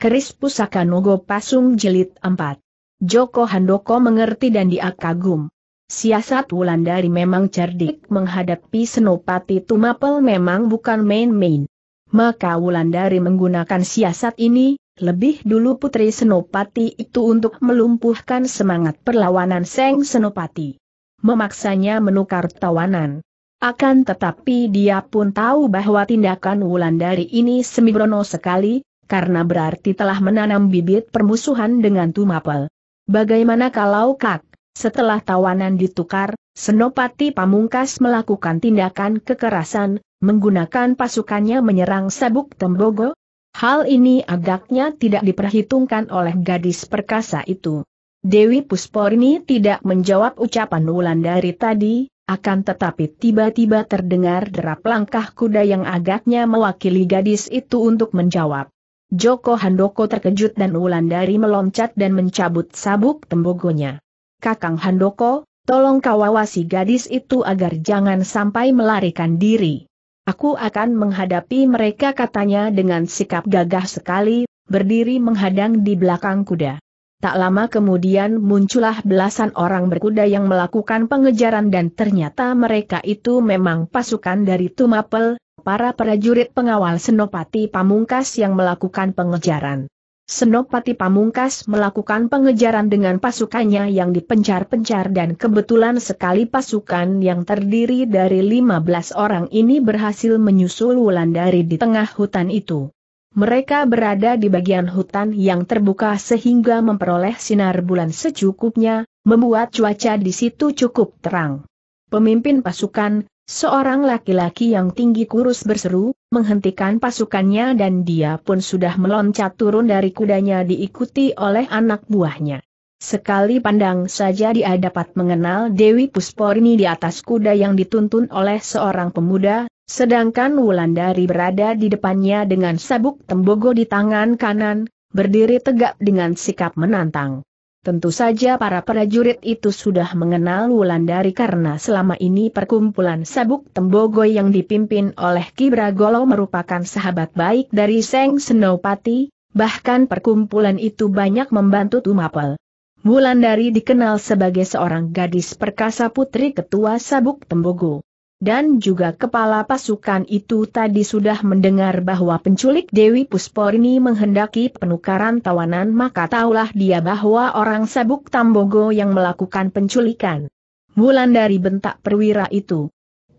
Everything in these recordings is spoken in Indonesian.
Keris Pusaka Nogo Pasung Jilid 4. Joko Handoko mengerti dan dia kagum. Siasat Wulandari memang cerdik menghadapi Senopati Tumapel memang bukan main-main. Maka Wulandari menggunakan siasat ini, lebih dulu Putri Senopati itu untuk melumpuhkan semangat perlawanan Seng Senopati. Memaksanya menukar tawanan. Akan tetapi dia pun tahu bahwa tindakan Wulandari ini sembrono sekali, karena berarti telah menanam bibit permusuhan dengan Tumapel. Bagaimana kalau Kak, setelah tawanan ditukar, Senopati Pamungkas melakukan tindakan kekerasan, menggunakan pasukannya menyerang Sabuk Tembogo? Hal ini agaknya tidak diperhitungkan oleh gadis perkasa itu. Dewi Pusporni tidak menjawab ucapan Wulandari tadi, akan tetapi tiba-tiba terdengar derap langkah kuda yang agaknya mewakili gadis itu untuk menjawab. Joko Handoko terkejut dan Wulandari meloncat dan mencabut sabuk tembogonya. Kakang Handoko, tolong kawawasi gadis itu agar jangan sampai melarikan diri. Aku akan menghadapi mereka katanya dengan sikap gagah sekali, berdiri menghadang di belakang kuda. Tak lama kemudian muncullah belasan orang berkuda yang melakukan pengejaran dan ternyata mereka itu memang pasukan dari Tumapel, para prajurit pengawal Senopati Pamungkas yang melakukan pengejaran. Senopati Pamungkas melakukan pengejaran dengan pasukannya yang dipencar-pencar dan kebetulan sekali pasukan yang terdiri dari 15 orang ini berhasil menyusul Wulandari di tengah hutan itu. Mereka berada di bagian hutan yang terbuka sehingga memperoleh sinar bulan secukupnya, membuat cuaca di situ cukup terang. Pemimpin pasukan, Seorang laki-laki yang tinggi kurus berseru, menghentikan pasukannya dan dia pun sudah meloncat turun dari kudanya diikuti oleh anak buahnya. Sekali pandang saja dia dapat mengenal Dewi Pusporini di atas kuda yang dituntun oleh seorang pemuda, sedangkan Wulandari berada di depannya dengan sabuk tembogo di tangan kanan, berdiri tegak dengan sikap menantang. Tentu saja para prajurit itu sudah mengenal Wulandari karena selama ini perkumpulan sabuk Tembogo yang dipimpin oleh Kibra Golo merupakan sahabat baik dari Seng Senopati, bahkan perkumpulan itu banyak membantu Tumapel. Wulandari dikenal sebagai seorang gadis perkasa putri ketua sabuk Tembogo dan juga kepala pasukan itu tadi sudah mendengar bahwa penculik Dewi Pusporni menghendaki penukaran tawanan maka taulah dia bahwa orang sabuk Tambogo yang melakukan penculikan. Bulan dari bentak perwira itu.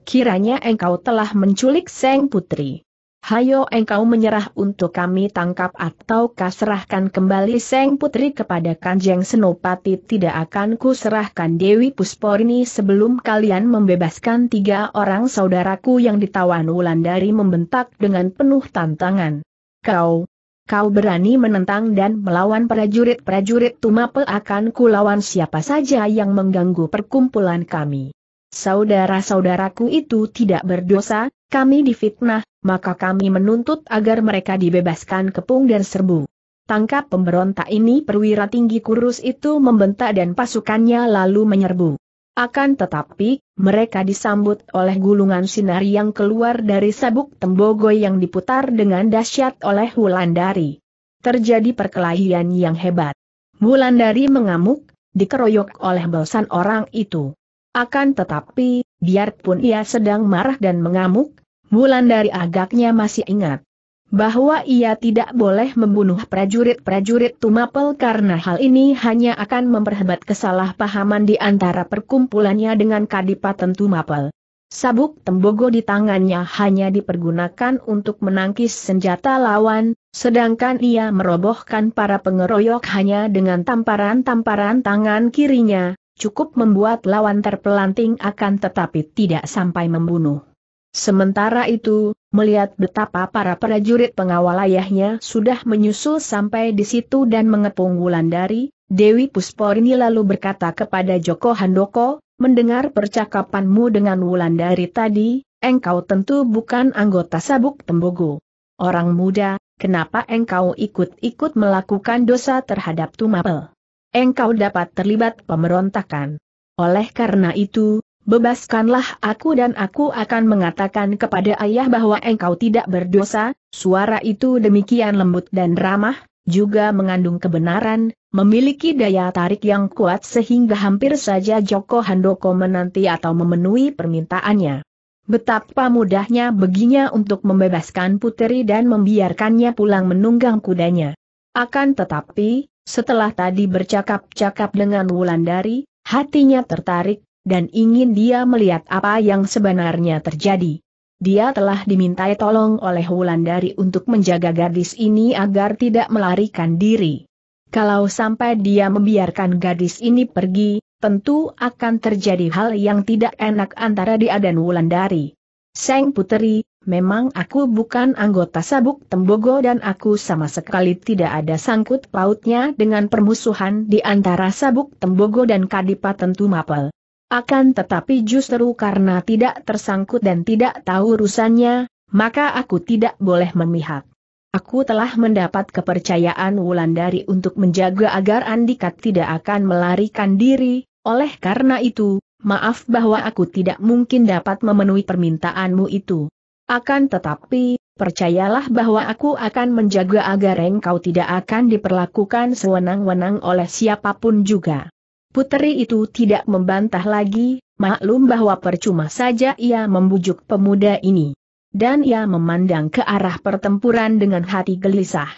Kiranya engkau telah menculik Seng Putri. Hayo engkau menyerah untuk kami tangkap atau kaserahkan kembali Seng Putri kepada Kanjeng Senopati tidak akan ku serahkan Dewi Pusporni sebelum kalian membebaskan tiga orang saudaraku yang ditawan Wulandari membentak dengan penuh tantangan. Kau, kau berani menentang dan melawan prajurit-prajurit Tumapel akan lawan siapa saja yang mengganggu perkumpulan kami. Saudara-saudaraku itu tidak berdosa, kami difitnah, maka kami menuntut agar mereka dibebaskan kepung dan serbu. Tangkap pemberontak ini perwira tinggi kurus itu membentak dan pasukannya lalu menyerbu. Akan tetapi, mereka disambut oleh gulungan sinar yang keluar dari sabuk tembogo yang diputar dengan dahsyat oleh Wulandari. Terjadi perkelahian yang hebat. Wulandari mengamuk, dikeroyok oleh bosan orang itu. Akan tetapi, biarpun ia sedang marah dan mengamuk, Bulan dari agaknya masih ingat bahwa ia tidak boleh membunuh prajurit-prajurit Tumapel karena hal ini hanya akan memperhebat kesalahpahaman di antara perkumpulannya dengan Kadipaten Tumapel. Sabuk tembogo di tangannya hanya dipergunakan untuk menangkis senjata lawan, sedangkan ia merobohkan para pengeroyok hanya dengan tamparan-tamparan tangan kirinya, cukup membuat lawan terpelanting akan tetapi tidak sampai membunuh. Sementara itu, melihat betapa para prajurit pengawal ayahnya sudah menyusul sampai di situ dan mengepung Wulandari, Dewi Pusporini lalu berkata kepada Joko Handoko, mendengar percakapanmu dengan Wulandari tadi, engkau tentu bukan anggota sabuk tembogo. Orang muda, kenapa engkau ikut-ikut melakukan dosa terhadap Tumapel? Engkau dapat terlibat pemberontakan. Oleh karena itu, Bebaskanlah aku dan aku akan mengatakan kepada ayah bahwa engkau tidak berdosa, suara itu demikian lembut dan ramah, juga mengandung kebenaran, memiliki daya tarik yang kuat sehingga hampir saja Joko Handoko menanti atau memenuhi permintaannya. Betapa mudahnya beginya untuk membebaskan puteri dan membiarkannya pulang menunggang kudanya. Akan tetapi, setelah tadi bercakap-cakap dengan Wulandari, hatinya tertarik, dan ingin dia melihat apa yang sebenarnya terjadi. Dia telah dimintai tolong oleh Wulandari untuk menjaga gadis ini agar tidak melarikan diri. Kalau sampai dia membiarkan gadis ini pergi, tentu akan terjadi hal yang tidak enak antara dia dan Wulandari. Seng Puteri, memang aku bukan anggota Sabuk Tembogo dan aku sama sekali tidak ada sangkut pautnya dengan permusuhan di antara Sabuk Tembogo dan Kadipaten Tumapel. Akan tetapi justru karena tidak tersangkut dan tidak tahu urusannya, maka aku tidak boleh memihak. Aku telah mendapat kepercayaan Wulandari untuk menjaga agar Andika tidak akan melarikan diri, oleh karena itu, maaf bahwa aku tidak mungkin dapat memenuhi permintaanmu itu. Akan tetapi, percayalah bahwa aku akan menjaga agar engkau tidak akan diperlakukan sewenang-wenang oleh siapapun juga. Puteri itu tidak membantah lagi, maklum bahwa percuma saja ia membujuk pemuda ini. Dan ia memandang ke arah pertempuran dengan hati gelisah.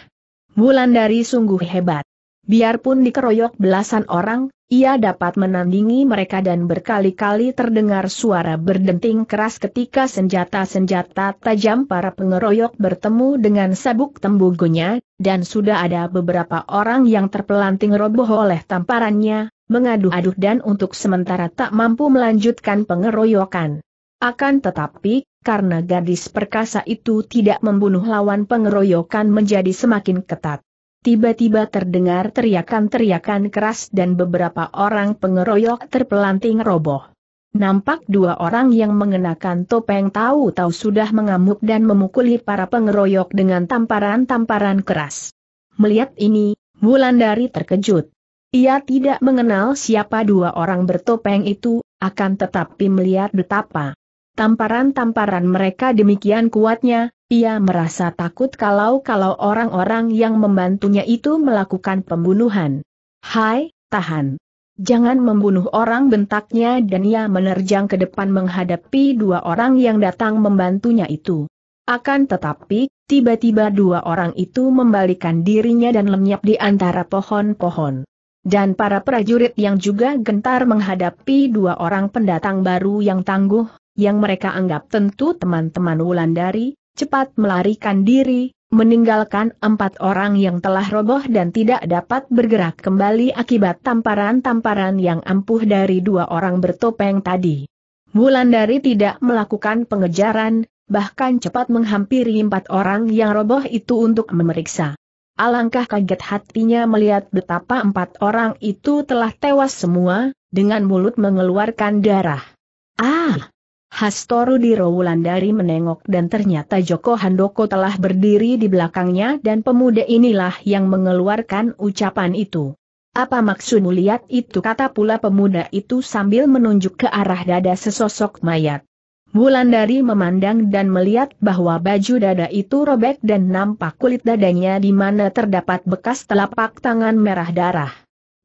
Bulan dari sungguh hebat. Biarpun dikeroyok belasan orang, ia dapat menandingi mereka dan berkali-kali terdengar suara berdenting keras ketika senjata-senjata tajam para pengeroyok bertemu dengan sabuk tembugonya, dan sudah ada beberapa orang yang terpelanting roboh oleh tamparannya, mengadu-adu dan untuk sementara tak mampu melanjutkan pengeroyokan. Akan tetapi, karena gadis perkasa itu tidak membunuh lawan pengeroyokan menjadi semakin ketat. Tiba-tiba terdengar teriakan-teriakan keras dan beberapa orang pengeroyok terpelanting roboh. Nampak dua orang yang mengenakan topeng tahu-tahu sudah mengamuk dan memukuli para pengeroyok dengan tamparan-tamparan keras. Melihat ini, Wulandari terkejut. Ia tidak mengenal siapa dua orang bertopeng itu, akan tetapi melihat betapa tamparan-tamparan mereka demikian kuatnya, ia merasa takut kalau-kalau orang-orang yang membantunya itu melakukan pembunuhan. Hai, tahan. Jangan membunuh orang bentaknya dan ia menerjang ke depan menghadapi dua orang yang datang membantunya itu. Akan tetapi, tiba-tiba dua orang itu membalikan dirinya dan lenyap di antara pohon-pohon dan para prajurit yang juga gentar menghadapi dua orang pendatang baru yang tangguh, yang mereka anggap tentu teman-teman Wulandari, cepat melarikan diri, meninggalkan empat orang yang telah roboh dan tidak dapat bergerak kembali akibat tamparan-tamparan yang ampuh dari dua orang bertopeng tadi. Wulandari tidak melakukan pengejaran, bahkan cepat menghampiri empat orang yang roboh itu untuk memeriksa. Alangkah kaget hatinya melihat betapa empat orang itu telah tewas semua, dengan mulut mengeluarkan darah. Ah! Hastoru di Rowulandari menengok dan ternyata Joko Handoko telah berdiri di belakangnya dan pemuda inilah yang mengeluarkan ucapan itu. Apa maksudmu lihat itu kata pula pemuda itu sambil menunjuk ke arah dada sesosok mayat. Wulandari memandang dan melihat bahwa baju dada itu robek dan nampak kulit dadanya di mana terdapat bekas telapak tangan merah darah.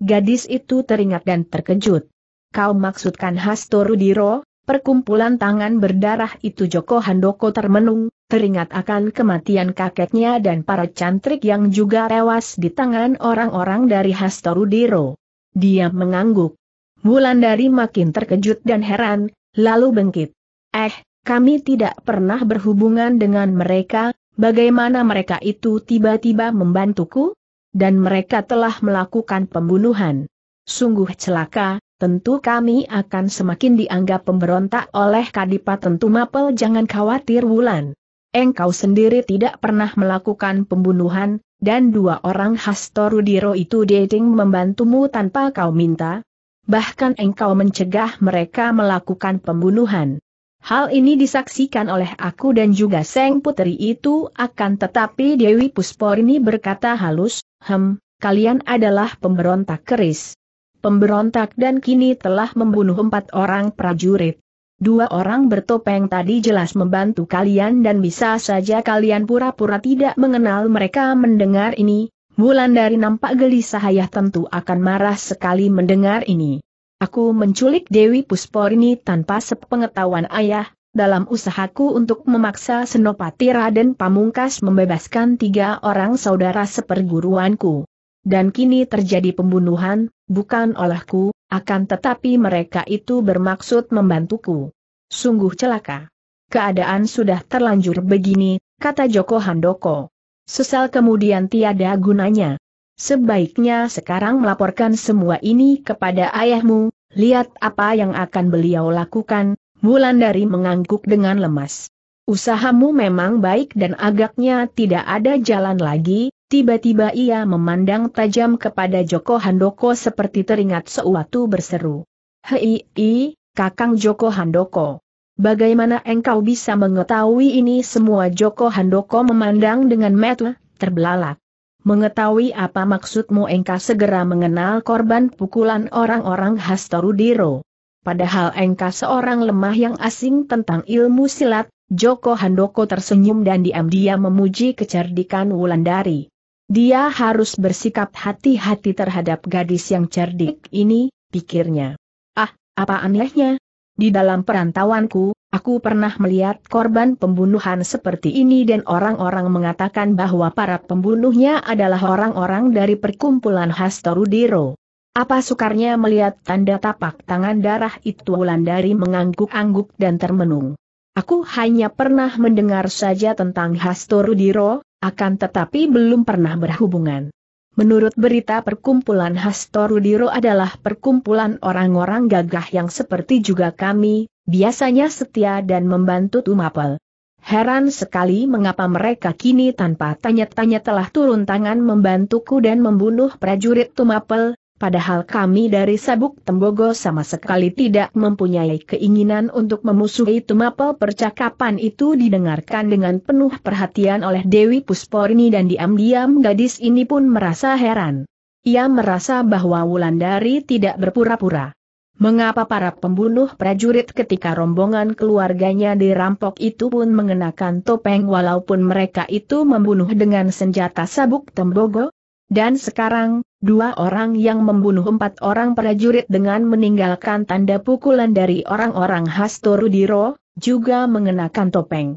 Gadis itu teringat dan terkejut. Kau maksudkan Hastorudiro, perkumpulan tangan berdarah itu Joko Handoko termenung, teringat akan kematian kakeknya dan para cantrik yang juga tewas di tangan orang-orang dari Hastorudiro. Dia mengangguk. Wulandari makin terkejut dan heran, lalu bengkit. Eh, kami tidak pernah berhubungan dengan mereka, bagaimana mereka itu tiba-tiba membantuku? Dan mereka telah melakukan pembunuhan. Sungguh celaka, tentu kami akan semakin dianggap pemberontak oleh Kadipaten Tumapel jangan khawatir Wulan. Engkau sendiri tidak pernah melakukan pembunuhan, dan dua orang Hastorudiro itu dating membantumu tanpa kau minta. Bahkan engkau mencegah mereka melakukan pembunuhan. Hal ini disaksikan oleh aku dan juga Seng Putri itu akan tetapi Dewi Pusporini berkata halus, Hem, kalian adalah pemberontak keris. Pemberontak dan kini telah membunuh empat orang prajurit. Dua orang bertopeng tadi jelas membantu kalian dan bisa saja kalian pura-pura tidak mengenal mereka mendengar ini. Bulan dari nampak gelisah ayah tentu akan marah sekali mendengar ini. Aku menculik Dewi Pusporini tanpa sepengetahuan ayah, dalam usahaku untuk memaksa Senopati Raden Pamungkas membebaskan tiga orang saudara seperguruanku. Dan kini terjadi pembunuhan, bukan olehku, akan tetapi mereka itu bermaksud membantuku. Sungguh celaka. Keadaan sudah terlanjur begini, kata Joko Handoko. Sesal kemudian tiada gunanya. Sebaiknya sekarang melaporkan semua ini kepada ayahmu, lihat apa yang akan beliau lakukan, dari mengangguk dengan lemas. Usahamu memang baik dan agaknya tidak ada jalan lagi, tiba-tiba ia memandang tajam kepada Joko Handoko seperti teringat sesuatu berseru. Hei, i, kakang Joko Handoko. Bagaimana engkau bisa mengetahui ini semua Joko Handoko memandang dengan metu, terbelalak mengetahui apa maksudmu Engka segera mengenal korban pukulan orang-orang Hastorudiro. Padahal Engka seorang lemah yang asing tentang ilmu silat, Joko Handoko tersenyum dan diam-diam memuji kecerdikan Wulandari. Dia harus bersikap hati-hati terhadap gadis yang cerdik ini, pikirnya. Ah, apa anehnya, di dalam perantauanku, aku pernah melihat korban pembunuhan seperti ini dan orang-orang mengatakan bahwa para pembunuhnya adalah orang-orang dari perkumpulan Hastorudiro. Apa sukarnya melihat tanda tapak tangan darah itu Wulandari mengangguk-angguk dan termenung. Aku hanya pernah mendengar saja tentang Hastorudiro, akan tetapi belum pernah berhubungan. Menurut berita perkumpulan Hastorudiro adalah perkumpulan orang-orang gagah yang seperti juga kami, biasanya setia dan membantu Tumapel. Heran sekali mengapa mereka kini tanpa tanya-tanya telah turun tangan membantuku dan membunuh prajurit Tumapel, Padahal kami dari Sabuk Tembogo sama sekali tidak mempunyai keinginan untuk memusuhi Tumapel percakapan itu didengarkan dengan penuh perhatian oleh Dewi Pusporni dan diam-diam gadis ini pun merasa heran. Ia merasa bahwa Wulandari tidak berpura-pura. Mengapa para pembunuh prajurit ketika rombongan keluarganya dirampok itu pun mengenakan topeng walaupun mereka itu membunuh dengan senjata sabuk tembogo? Dan sekarang, dua orang yang membunuh empat orang prajurit dengan meninggalkan tanda pukulan dari orang-orang khas Torudiro, juga mengenakan topeng.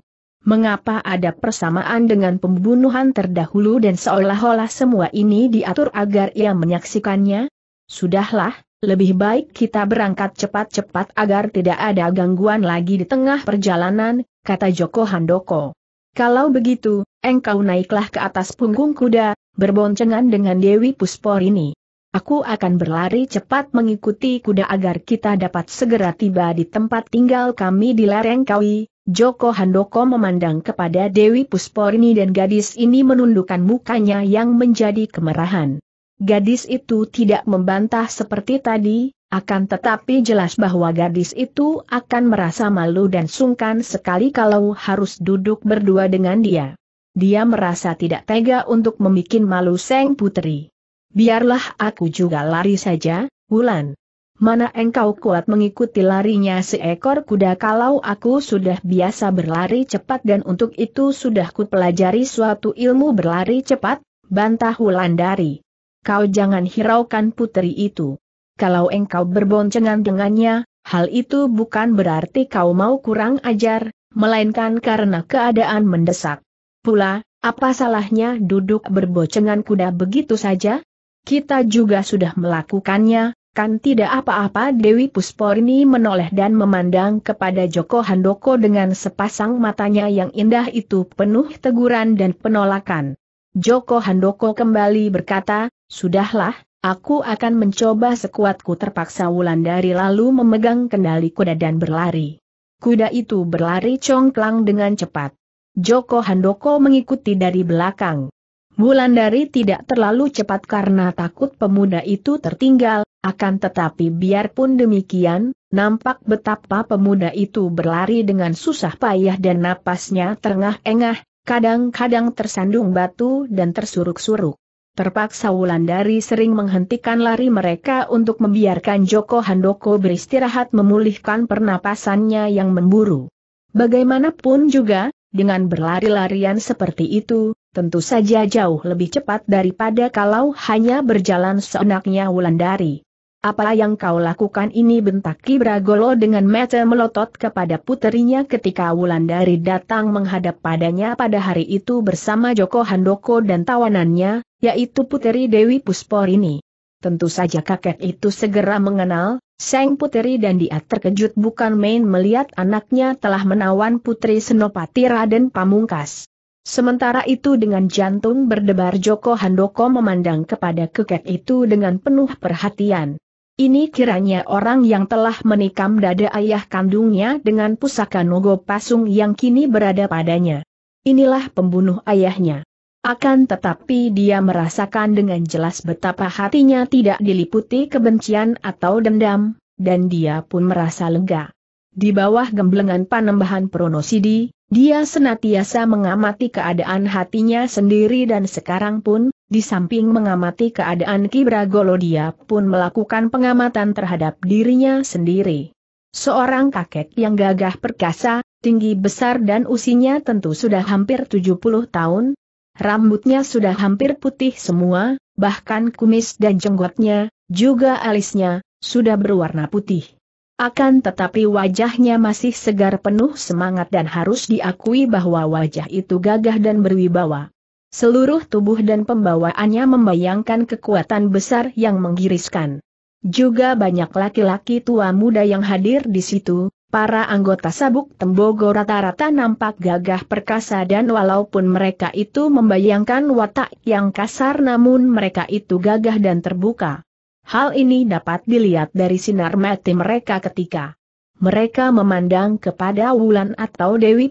Mengapa ada persamaan dengan pembunuhan terdahulu dan seolah-olah semua ini diatur agar ia menyaksikannya? Sudahlah, lebih baik kita berangkat cepat-cepat agar tidak ada gangguan lagi di tengah perjalanan, kata Joko Handoko. Kalau begitu, engkau naiklah ke atas punggung kuda, berboncengan dengan Dewi Puspor ini. Aku akan berlari cepat mengikuti kuda agar kita dapat segera tiba di tempat tinggal kami di lereng Kawi. Joko Handoko memandang kepada Dewi Pusporini dan gadis ini menundukkan mukanya yang menjadi kemerahan. Gadis itu tidak membantah seperti tadi, akan tetapi jelas bahwa gadis itu akan merasa malu dan sungkan sekali kalau harus duduk berdua dengan dia. Dia merasa tidak tega untuk membuat malu Seng Putri. Biarlah aku juga lari saja, Wulan. Mana engkau kuat mengikuti larinya seekor kuda kalau aku sudah biasa berlari cepat dan untuk itu sudah ku pelajari suatu ilmu berlari cepat, bantah Wulan dari. Kau jangan hiraukan putri itu. Kalau engkau berboncengan dengannya, hal itu bukan berarti kau mau kurang ajar, melainkan karena keadaan mendesak. Pula, apa salahnya duduk berbocengan kuda begitu saja? Kita juga sudah melakukannya, kan tidak apa-apa Dewi Pusporni menoleh dan memandang kepada Joko Handoko dengan sepasang matanya yang indah itu penuh teguran dan penolakan. Joko Handoko kembali berkata, Sudahlah, aku akan mencoba sekuatku terpaksa Wulan dari lalu memegang kendali kuda dan berlari. Kuda itu berlari congklang dengan cepat. Joko Handoko mengikuti dari belakang. Wulandari tidak terlalu cepat karena takut pemuda itu tertinggal, akan tetapi biarpun demikian, nampak betapa pemuda itu berlari dengan susah payah dan napasnya terengah-engah, kadang-kadang tersandung batu dan tersuruk-suruk. Terpaksa Wulandari sering menghentikan lari mereka untuk membiarkan Joko Handoko beristirahat memulihkan pernapasannya yang memburu. Bagaimanapun juga, dengan berlari-larian seperti itu, tentu saja jauh lebih cepat daripada kalau hanya berjalan seenaknya Wulandari. Apa yang kau lakukan ini bentak Kibragolo dengan mata melotot kepada puterinya ketika Wulandari datang menghadap padanya pada hari itu bersama Joko Handoko dan tawanannya, yaitu puteri Dewi Puspor ini. Tentu saja kakek itu segera mengenal, Seng Puteri dan dia terkejut bukan main melihat anaknya telah menawan Putri Senopati Raden Pamungkas. Sementara itu dengan jantung berdebar Joko Handoko memandang kepada Kakek itu dengan penuh perhatian. Ini kiranya orang yang telah menikam dada ayah kandungnya dengan pusaka Nogo Pasung yang kini berada padanya. Inilah pembunuh ayahnya. Akan tetapi dia merasakan dengan jelas betapa hatinya tidak diliputi kebencian atau dendam, dan dia pun merasa lega. Di bawah gemblengan panembahan Pronosidi, dia senantiasa mengamati keadaan hatinya sendiri dan sekarang pun, di samping mengamati keadaan Kibragolo dia pun melakukan pengamatan terhadap dirinya sendiri. Seorang kakek yang gagah perkasa, tinggi besar dan usianya tentu sudah hampir 70 tahun, rambutnya sudah hampir putih semua, bahkan kumis dan jenggotnya, juga alisnya, sudah berwarna putih. Akan tetapi wajahnya masih segar penuh semangat dan harus diakui bahwa wajah itu gagah dan berwibawa. Seluruh tubuh dan pembawaannya membayangkan kekuatan besar yang menggiriskan. Juga banyak laki-laki tua muda yang hadir di situ, Para anggota sabuk Tembogo rata-rata nampak gagah perkasa dan walaupun mereka itu membayangkan watak yang kasar namun mereka itu gagah dan terbuka. Hal ini dapat dilihat dari sinar mati mereka ketika mereka memandang kepada Wulan atau Dewi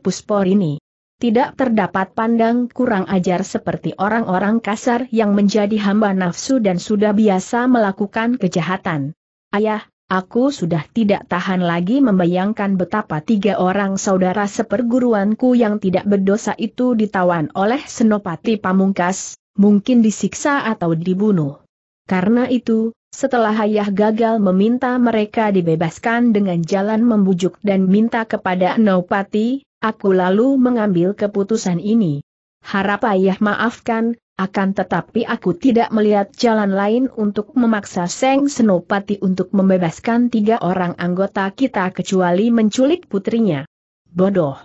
ini. Tidak terdapat pandang kurang ajar seperti orang-orang kasar yang menjadi hamba nafsu dan sudah biasa melakukan kejahatan. Ayah, Aku sudah tidak tahan lagi membayangkan betapa tiga orang saudara seperguruanku yang tidak berdosa itu ditawan oleh Senopati Pamungkas, mungkin disiksa atau dibunuh. Karena itu, setelah ayah gagal meminta mereka dibebaskan dengan jalan membujuk dan minta kepada Naupati, aku lalu mengambil keputusan ini. Harap ayah maafkan, akan tetapi aku tidak melihat jalan lain untuk memaksa Seng Senopati untuk membebaskan tiga orang anggota kita kecuali menculik putrinya. Bodoh.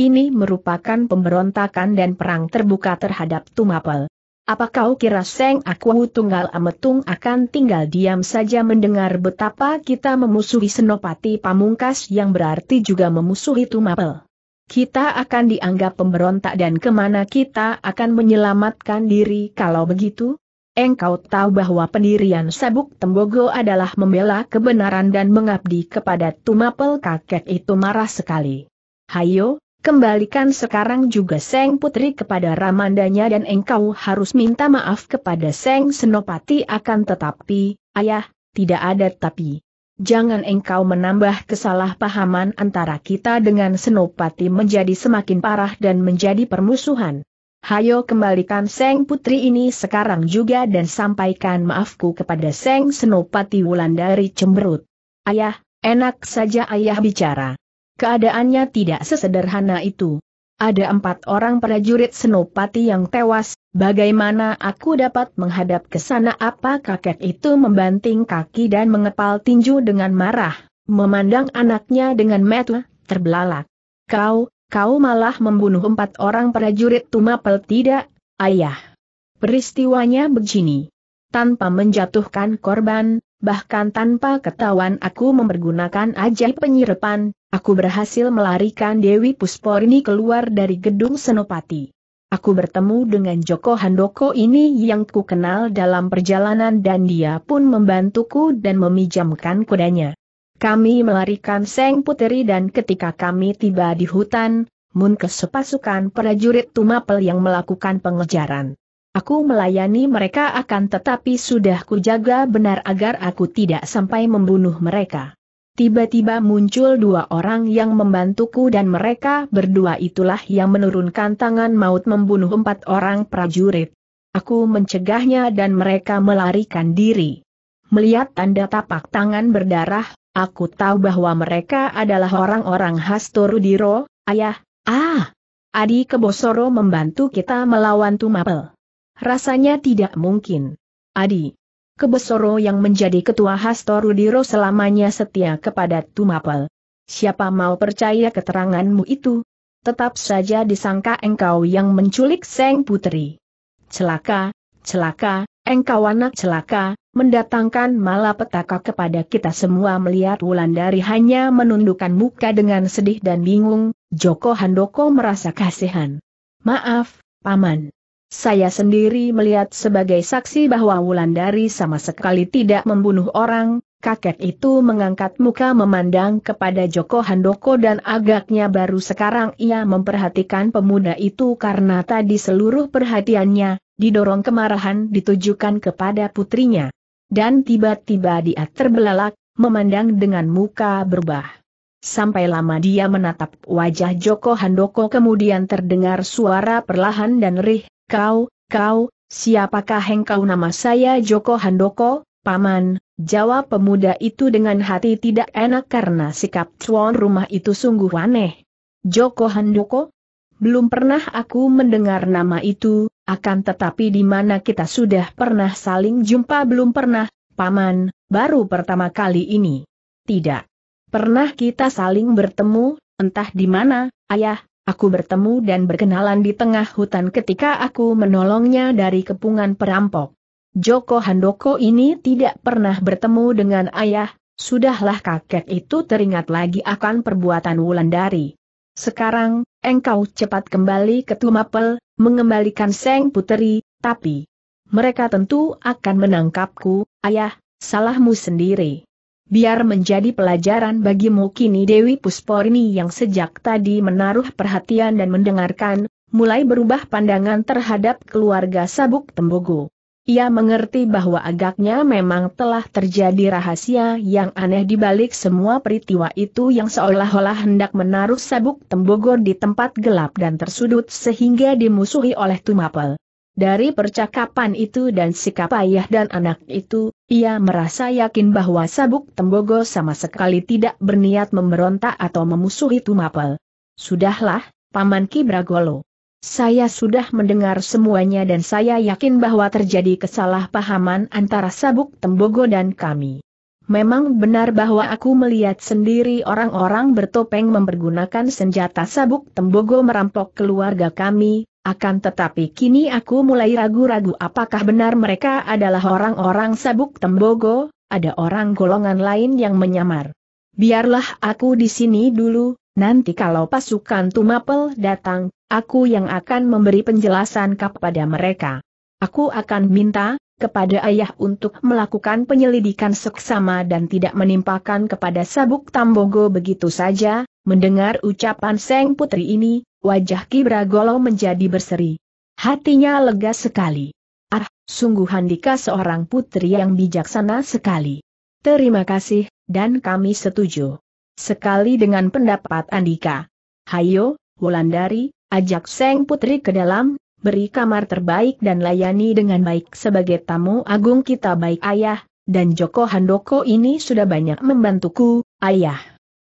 Ini merupakan pemberontakan dan perang terbuka terhadap Tumapel. Apa kau kira Seng Aku Tunggal Ametung akan tinggal diam saja mendengar betapa kita memusuhi Senopati Pamungkas yang berarti juga memusuhi Tumapel? Kita akan dianggap pemberontak dan kemana kita akan menyelamatkan diri kalau begitu? Engkau tahu bahwa pendirian Sabuk Tembogo adalah membela kebenaran dan mengabdi kepada Tumapel kakek itu marah sekali. Hayo, kembalikan sekarang juga Seng Putri kepada Ramandanya dan engkau harus minta maaf kepada Seng Senopati akan tetapi, ayah, tidak ada tapi jangan engkau menambah kesalahpahaman antara kita dengan Senopati menjadi semakin parah dan menjadi permusuhan. Hayo kembalikan Seng Putri ini sekarang juga dan sampaikan maafku kepada Seng Senopati Wulandari cemberut. Ayah, enak saja ayah bicara. Keadaannya tidak sesederhana itu. Ada empat orang prajurit Senopati yang tewas, Bagaimana aku dapat menghadap ke sana apa kakek itu membanting kaki dan mengepal tinju dengan marah, memandang anaknya dengan metel, terbelalak. Kau, kau malah membunuh empat orang prajurit Tumapel tidak, ayah. Peristiwanya begini. Tanpa menjatuhkan korban, bahkan tanpa ketahuan aku mempergunakan ajaib penyirapan, aku berhasil melarikan Dewi Pusporni keluar dari gedung Senopati. Aku bertemu dengan Joko Handoko ini yang ku kenal dalam perjalanan dan dia pun membantuku dan memijamkan kudanya. Kami melarikan Seng Puteri dan ketika kami tiba di hutan, muncul pasukan prajurit Tumapel yang melakukan pengejaran. Aku melayani mereka akan tetapi sudah kujaga benar agar aku tidak sampai membunuh mereka tiba-tiba muncul dua orang yang membantuku dan mereka berdua itulah yang menurunkan tangan maut membunuh empat orang prajurit. Aku mencegahnya dan mereka melarikan diri. Melihat tanda tapak tangan berdarah, aku tahu bahwa mereka adalah orang-orang Hastorudiro, ayah, ah! Adi Kebosoro membantu kita melawan Tumapel. Rasanya tidak mungkin. Adi, Kebesoro yang menjadi ketua Rudiro selamanya setia kepada Tumapel. Siapa mau percaya keteranganmu itu? Tetap saja disangka engkau yang menculik Seng Putri. Celaka, celaka, engkau anak celaka, mendatangkan malapetaka kepada kita semua melihat Wulandari hanya menundukkan muka dengan sedih dan bingung, Joko Handoko merasa kasihan. Maaf, Paman. Saya sendiri melihat sebagai saksi bahwa Wulandari sama sekali tidak membunuh orang, kakek itu mengangkat muka memandang kepada Joko Handoko dan agaknya baru sekarang ia memperhatikan pemuda itu karena tadi seluruh perhatiannya, didorong kemarahan ditujukan kepada putrinya. Dan tiba-tiba dia terbelalak, memandang dengan muka berubah. Sampai lama dia menatap wajah Joko Handoko kemudian terdengar suara perlahan dan rih, Kau, kau, siapakah engkau nama saya Joko Handoko, Paman, jawab pemuda itu dengan hati tidak enak karena sikap tuan rumah itu sungguh aneh. Joko Handoko? Belum pernah aku mendengar nama itu, akan tetapi di mana kita sudah pernah saling jumpa belum pernah, Paman, baru pertama kali ini. Tidak. Pernah kita saling bertemu, entah di mana, ayah, Aku bertemu dan berkenalan di tengah hutan ketika aku menolongnya dari kepungan perampok. Joko Handoko ini tidak pernah bertemu dengan ayah, sudahlah kakek itu teringat lagi akan perbuatan Wulandari. Sekarang, engkau cepat kembali ke Tumapel, mengembalikan Seng Puteri, tapi mereka tentu akan menangkapku, ayah, salahmu sendiri biar menjadi pelajaran bagi kini Dewi pusporni yang sejak tadi menaruh perhatian dan mendengarkan, mulai berubah pandangan terhadap keluarga Sabuk Tembogo. Ia mengerti bahwa agaknya memang telah terjadi rahasia yang aneh di balik semua peristiwa itu yang seolah-olah hendak menaruh sabuk tembogo di tempat gelap dan tersudut sehingga dimusuhi oleh Tumapel. Dari percakapan itu dan sikap ayah dan anak itu, ia merasa yakin bahwa Sabuk Tembogo sama sekali tidak berniat memberontak atau memusuhi Tumapel. Sudahlah, Paman Kibragolo. Saya sudah mendengar semuanya dan saya yakin bahwa terjadi kesalahpahaman antara Sabuk Tembogo dan kami. Memang benar bahwa aku melihat sendiri orang-orang bertopeng mempergunakan senjata Sabuk Tembogo merampok keluarga kami, akan tetapi kini aku mulai ragu-ragu apakah benar mereka adalah orang-orang sabuk tembogo, ada orang golongan lain yang menyamar. Biarlah aku di sini dulu, nanti kalau pasukan Tumapel datang, aku yang akan memberi penjelasan kepada mereka. Aku akan minta, kepada ayah untuk melakukan penyelidikan seksama dan tidak menimpakan kepada sabuk Tambogo begitu saja, mendengar ucapan Seng Putri ini, Wajah Ki Golo menjadi berseri. Hatinya lega sekali. Ah, sungguh Handika seorang putri yang bijaksana sekali. Terima kasih, dan kami setuju. Sekali dengan pendapat Andika. Hayo, Wulandari, ajak Seng Putri ke dalam, beri kamar terbaik dan layani dengan baik sebagai tamu agung kita baik ayah, dan Joko Handoko ini sudah banyak membantuku, ayah.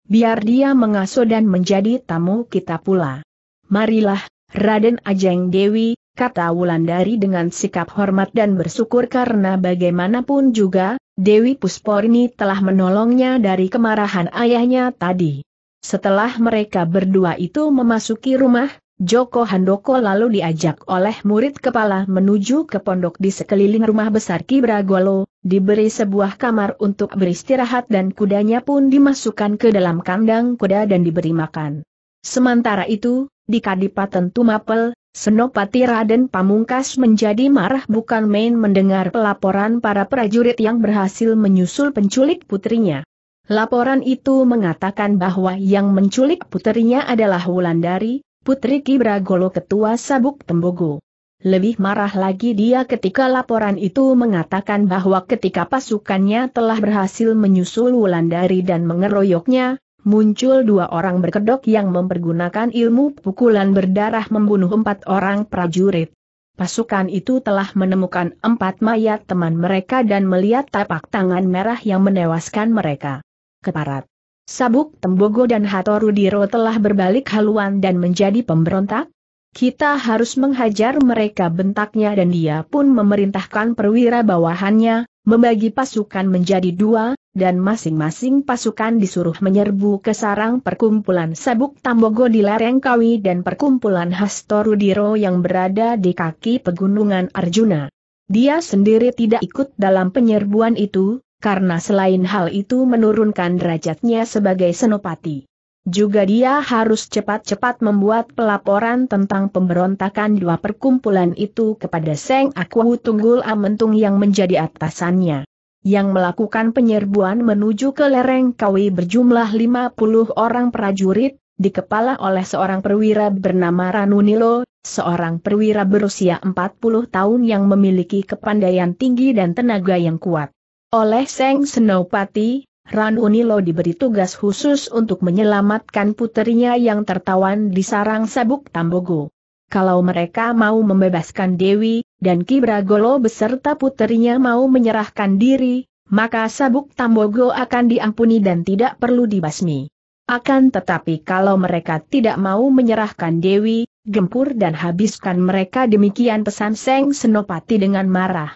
Biar dia mengasuh dan menjadi tamu kita pula. Marilah, Raden Ajeng Dewi, kata Wulandari dengan sikap hormat dan bersyukur karena bagaimanapun juga, Dewi Pusporni telah menolongnya dari kemarahan ayahnya tadi. Setelah mereka berdua itu memasuki rumah, Joko Handoko lalu diajak oleh murid kepala menuju ke pondok di sekeliling rumah besar Kibragolo, diberi sebuah kamar untuk beristirahat dan kudanya pun dimasukkan ke dalam kandang kuda dan diberi makan. Sementara itu, di Kadipaten Tumapel, Senopati Raden Pamungkas menjadi marah bukan main mendengar pelaporan para prajurit yang berhasil menyusul penculik putrinya. Laporan itu mengatakan bahwa yang menculik putrinya adalah Wulandari, putri Kibragolo ketua Sabuk Tembogo. Lebih marah lagi dia ketika laporan itu mengatakan bahwa ketika pasukannya telah berhasil menyusul Wulandari dan mengeroyoknya, muncul dua orang berkedok yang mempergunakan ilmu pukulan berdarah membunuh empat orang prajurit. Pasukan itu telah menemukan empat mayat teman mereka dan melihat tapak tangan merah yang menewaskan mereka. Keparat. Sabuk Tembogo dan Hatorudiro telah berbalik haluan dan menjadi pemberontak? Kita harus menghajar mereka bentaknya dan dia pun memerintahkan perwira bawahannya, membagi pasukan menjadi dua, dan masing-masing pasukan disuruh menyerbu ke sarang perkumpulan Sabuk Tambogo di lereng Kawi dan perkumpulan Hastorudiro yang berada di kaki pegunungan Arjuna. Dia sendiri tidak ikut dalam penyerbuan itu, karena selain hal itu menurunkan derajatnya sebagai senopati. Juga dia harus cepat-cepat membuat pelaporan tentang pemberontakan dua perkumpulan itu kepada Seng Akwu Tunggul Amentung yang menjadi atasannya. Yang melakukan penyerbuan menuju ke lereng Kawi berjumlah 50 orang prajurit, dikepala oleh seorang perwira bernama Ranunilo, seorang perwira berusia 40 tahun yang memiliki kepandaian tinggi dan tenaga yang kuat. Oleh Seng Senopati, Ranunilo diberi tugas khusus untuk menyelamatkan puterinya yang tertawan di sarang sabuk Tambogo. Kalau mereka mau membebaskan Dewi, dan Kibragolo beserta puterinya mau menyerahkan diri, maka sabuk Tambogo akan diampuni dan tidak perlu dibasmi. Akan tetapi kalau mereka tidak mau menyerahkan Dewi, gempur dan habiskan mereka demikian pesan Seng Senopati dengan marah.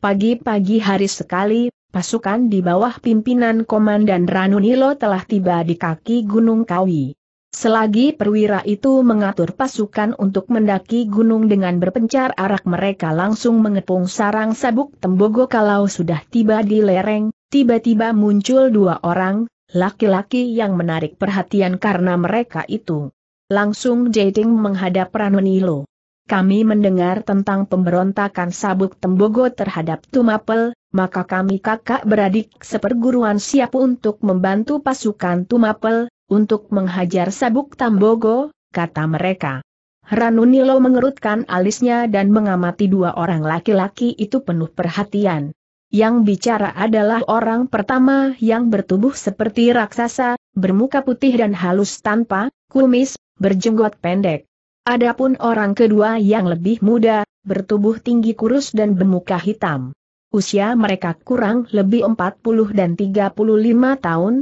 Pagi-pagi hari sekali, pasukan di bawah pimpinan Komandan Ranunilo telah tiba di kaki Gunung Kawi. Selagi perwira itu mengatur pasukan untuk mendaki gunung dengan berpencar arak mereka langsung mengepung sarang sabuk tembogo kalau sudah tiba di lereng, tiba-tiba muncul dua orang, laki-laki yang menarik perhatian karena mereka itu. Langsung Jading menghadap Ranunilo kami mendengar tentang pemberontakan sabuk tembogo terhadap Tumapel, maka kami kakak beradik seperguruan siap untuk membantu pasukan Tumapel, untuk menghajar sabuk tembogo, kata mereka. Ranunilo mengerutkan alisnya dan mengamati dua orang laki-laki itu penuh perhatian. Yang bicara adalah orang pertama yang bertubuh seperti raksasa, bermuka putih dan halus tanpa kumis, berjenggot pendek. Adapun orang kedua yang lebih muda, bertubuh tinggi kurus dan bermuka hitam. Usia mereka kurang lebih 40 dan 35 tahun.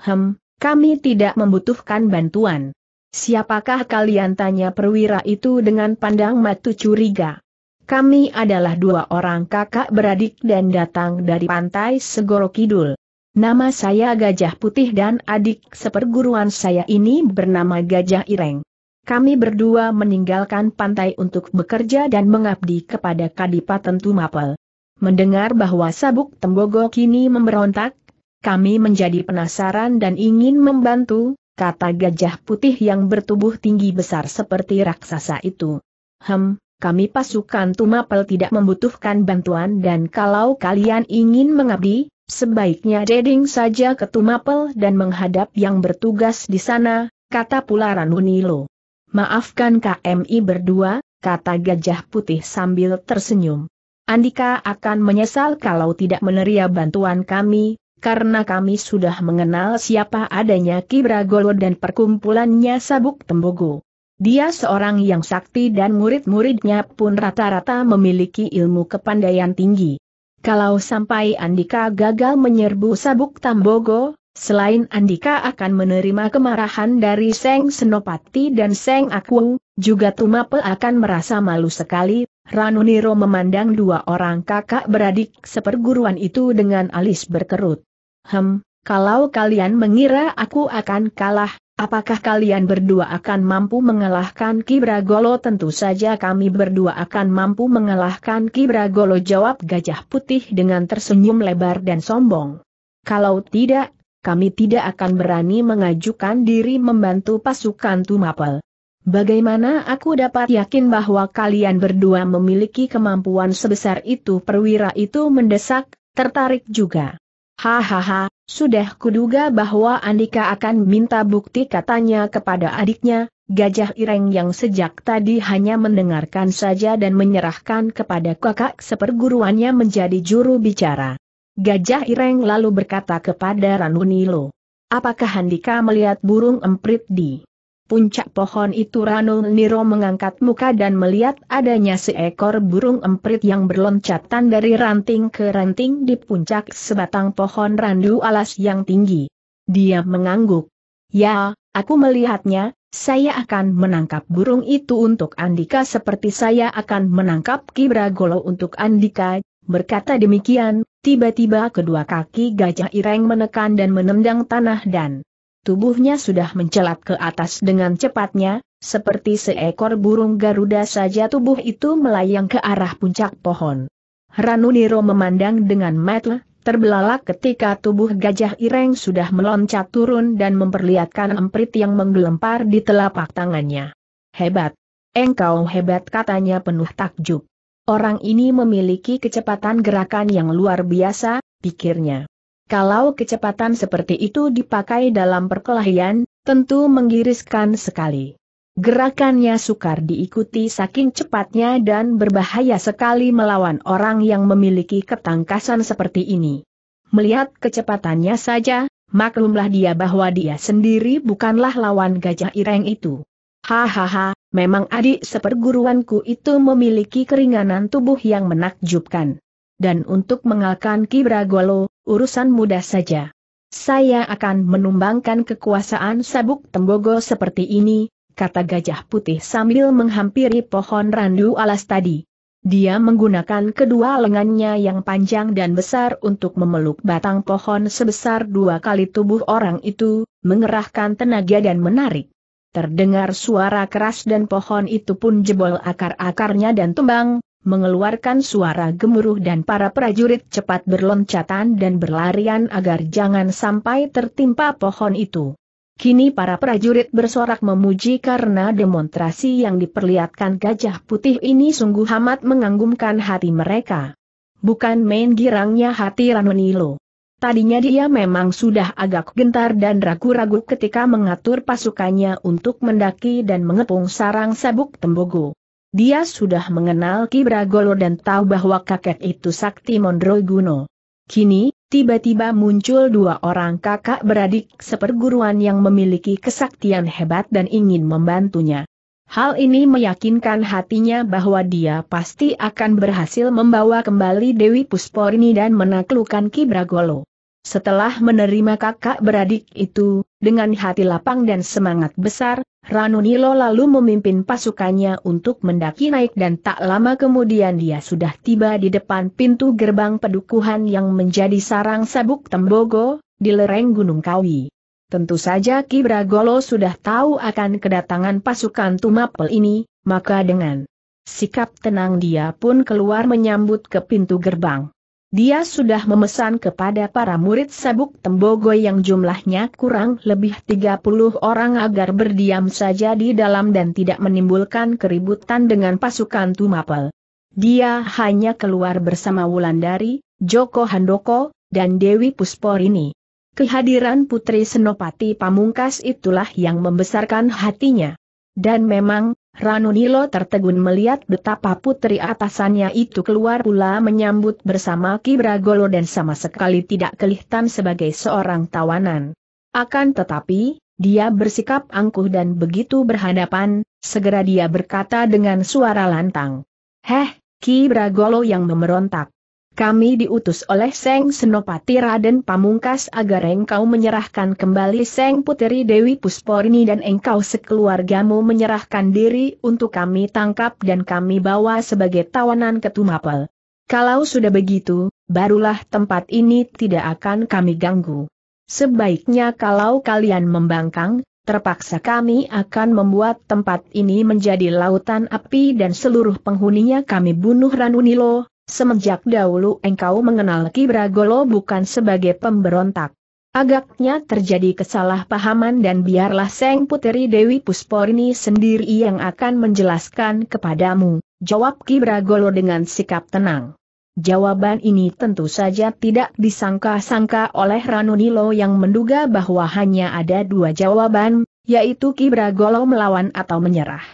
Hem, kami tidak membutuhkan bantuan. Siapakah kalian tanya perwira itu dengan pandang matu curiga? Kami adalah dua orang kakak beradik dan datang dari pantai Segoro Kidul. Nama saya Gajah Putih dan adik seperguruan saya ini bernama Gajah Ireng. Kami berdua meninggalkan pantai untuk bekerja dan mengabdi kepada Kadipaten Tumapel. Mendengar bahwa Sabuk Tembogo kini memberontak, kami menjadi penasaran dan ingin membantu, kata gajah putih yang bertubuh tinggi besar seperti raksasa itu. Hem, kami pasukan Tumapel tidak membutuhkan bantuan dan kalau kalian ingin mengabdi, sebaiknya deding saja ke Tumapel dan menghadap yang bertugas di sana, kata pula Ranunilo. Maafkan KMI berdua, kata Gajah Putih sambil tersenyum. Andika akan menyesal kalau tidak menerima bantuan kami, karena kami sudah mengenal siapa adanya Kibra Golo dan perkumpulannya Sabuk Tembogo. Dia seorang yang sakti dan murid-muridnya pun rata-rata memiliki ilmu kepandaian tinggi. Kalau sampai Andika gagal menyerbu Sabuk Tambogo, Selain Andika akan menerima kemarahan dari Seng Senopati dan Seng Aku, juga Tumapel akan merasa malu sekali. Ranuniro memandang dua orang kakak beradik seperguruan itu dengan alis berkerut. Hem, kalau kalian mengira aku akan kalah, apakah kalian berdua akan mampu mengalahkan Kibragolo? Tentu saja kami berdua akan mampu mengalahkan Kibragolo jawab Gajah Putih dengan tersenyum lebar dan sombong. Kalau tidak, kami tidak akan berani mengajukan diri membantu pasukan Tumapel. Bagaimana aku dapat yakin bahwa kalian berdua memiliki kemampuan sebesar itu perwira itu mendesak, tertarik juga. Hahaha, sudah kuduga bahwa Andika akan minta bukti katanya kepada adiknya, Gajah Ireng yang sejak tadi hanya mendengarkan saja dan menyerahkan kepada kakak seperguruannya menjadi juru bicara. Gajah Ireng lalu berkata kepada Ranunilo. Apakah Handika melihat burung emprit di puncak pohon itu Niro mengangkat muka dan melihat adanya seekor burung emprit yang berloncatan dari ranting ke ranting di puncak sebatang pohon randu alas yang tinggi. Dia mengangguk. Ya, aku melihatnya, saya akan menangkap burung itu untuk Andika seperti saya akan menangkap Kibragolo untuk Andika, berkata demikian, Tiba-tiba kedua kaki gajah ireng menekan dan menendang tanah dan tubuhnya sudah mencelat ke atas dengan cepatnya, seperti seekor burung Garuda saja tubuh itu melayang ke arah puncak pohon. Ranuniro memandang dengan mata terbelalak ketika tubuh gajah ireng sudah meloncat turun dan memperlihatkan emprit yang menggelempar di telapak tangannya. Hebat! Engkau hebat katanya penuh takjub. Orang ini memiliki kecepatan gerakan yang luar biasa, pikirnya. Kalau kecepatan seperti itu dipakai dalam perkelahian, tentu menggiriskan sekali. Gerakannya sukar diikuti saking cepatnya dan berbahaya sekali melawan orang yang memiliki ketangkasan seperti ini. Melihat kecepatannya saja, maklumlah dia bahwa dia sendiri bukanlah lawan gajah ireng itu. Hahaha, Memang adik seperguruanku itu memiliki keringanan tubuh yang menakjubkan. Dan untuk mengalahkan Kibra urusan mudah saja. Saya akan menumbangkan kekuasaan sabuk tembogo seperti ini, kata gajah putih sambil menghampiri pohon randu alas tadi. Dia menggunakan kedua lengannya yang panjang dan besar untuk memeluk batang pohon sebesar dua kali tubuh orang itu, mengerahkan tenaga dan menarik. Terdengar suara keras dan pohon itu pun jebol akar-akarnya dan tumbang, mengeluarkan suara gemuruh dan para prajurit cepat berloncatan dan berlarian agar jangan sampai tertimpa pohon itu. Kini para prajurit bersorak memuji karena demonstrasi yang diperlihatkan gajah putih ini sungguh amat mengagumkan hati mereka. Bukan main girangnya hati Ranunilo. Tadinya dia memang sudah agak gentar dan ragu-ragu ketika mengatur pasukannya untuk mendaki dan mengepung sarang sabuk tembogo. Dia sudah mengenal Ki Kibragolo dan tahu bahwa kakek itu sakti Mondroguno. Kini, tiba-tiba muncul dua orang kakak beradik seperguruan yang memiliki kesaktian hebat dan ingin membantunya. Hal ini meyakinkan hatinya bahwa dia pasti akan berhasil membawa kembali Dewi Pusporini dan menaklukkan Ki Kibragolo. Setelah menerima kakak beradik itu, dengan hati lapang dan semangat besar, Ranunilo lalu memimpin pasukannya untuk mendaki naik dan tak lama kemudian dia sudah tiba di depan pintu gerbang pedukuhan yang menjadi sarang sabuk Tembogo, di lereng Gunung Kawi. Tentu saja Ki Bragolo sudah tahu akan kedatangan pasukan Tumapel ini, maka dengan sikap tenang dia pun keluar menyambut ke pintu gerbang. Dia sudah memesan kepada para murid sabuk tembogo yang jumlahnya kurang lebih 30 orang agar berdiam saja di dalam dan tidak menimbulkan keributan dengan pasukan Tumapel. Dia hanya keluar bersama Wulandari, Joko Handoko, dan Dewi Pusporini. Kehadiran Putri Senopati Pamungkas itulah yang membesarkan hatinya. Dan memang, Ranunilo tertegun melihat betapa putri atasannya itu keluar pula menyambut bersama Ki Bragolo dan sama sekali tidak kelihatan sebagai seorang tawanan. Akan tetapi, dia bersikap angkuh dan begitu berhadapan, segera dia berkata dengan suara lantang. Heh, Ki Bragolo yang memberontak. Kami diutus oleh Seng Senopati Raden Pamungkas agar engkau menyerahkan kembali Seng Puteri Dewi Pusporni dan engkau sekeluargamu menyerahkan diri untuk kami tangkap dan kami bawa sebagai tawanan ke Tumapel. Kalau sudah begitu, barulah tempat ini tidak akan kami ganggu. Sebaiknya kalau kalian membangkang, terpaksa kami akan membuat tempat ini menjadi lautan api dan seluruh penghuninya kami bunuh Ranunilo, Semenjak dahulu engkau mengenal Ki Bragolo bukan sebagai pemberontak. Agaknya terjadi kesalahpahaman dan biarlah Seng Puteri Dewi Pusporni sendiri yang akan menjelaskan kepadamu, jawab Ki Bragolo dengan sikap tenang. Jawaban ini tentu saja tidak disangka-sangka oleh Ranunilo yang menduga bahwa hanya ada dua jawaban, yaitu Ki Bragolo melawan atau menyerah.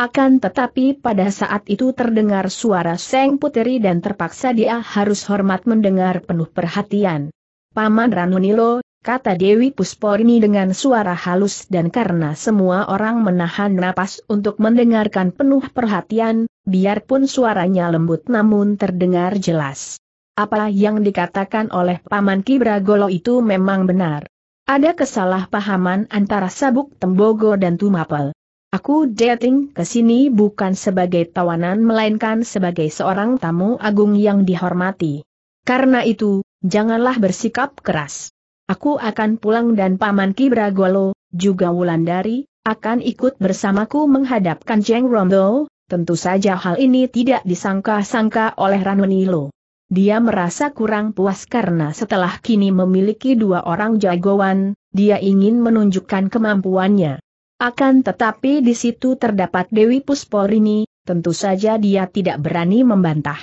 Akan tetapi pada saat itu terdengar suara Seng Puteri dan terpaksa dia harus hormat mendengar penuh perhatian. Paman Ranunilo, kata Dewi Pusporini dengan suara halus dan karena semua orang menahan napas untuk mendengarkan penuh perhatian, biarpun suaranya lembut namun terdengar jelas. Apa yang dikatakan oleh Paman Kibragolo itu memang benar. Ada kesalahpahaman antara sabuk tembogo dan tumapel. Aku dating ke sini bukan sebagai tawanan melainkan sebagai seorang tamu agung yang dihormati. Karena itu, janganlah bersikap keras. Aku akan pulang dan Paman Kibragolo, juga Wulandari, akan ikut bersamaku menghadapkan Jeng Rondo, tentu saja hal ini tidak disangka-sangka oleh Ranunilo. Dia merasa kurang puas karena setelah kini memiliki dua orang jagoan, dia ingin menunjukkan kemampuannya. Akan tetapi di situ terdapat Dewi Pusporini, tentu saja dia tidak berani membantah.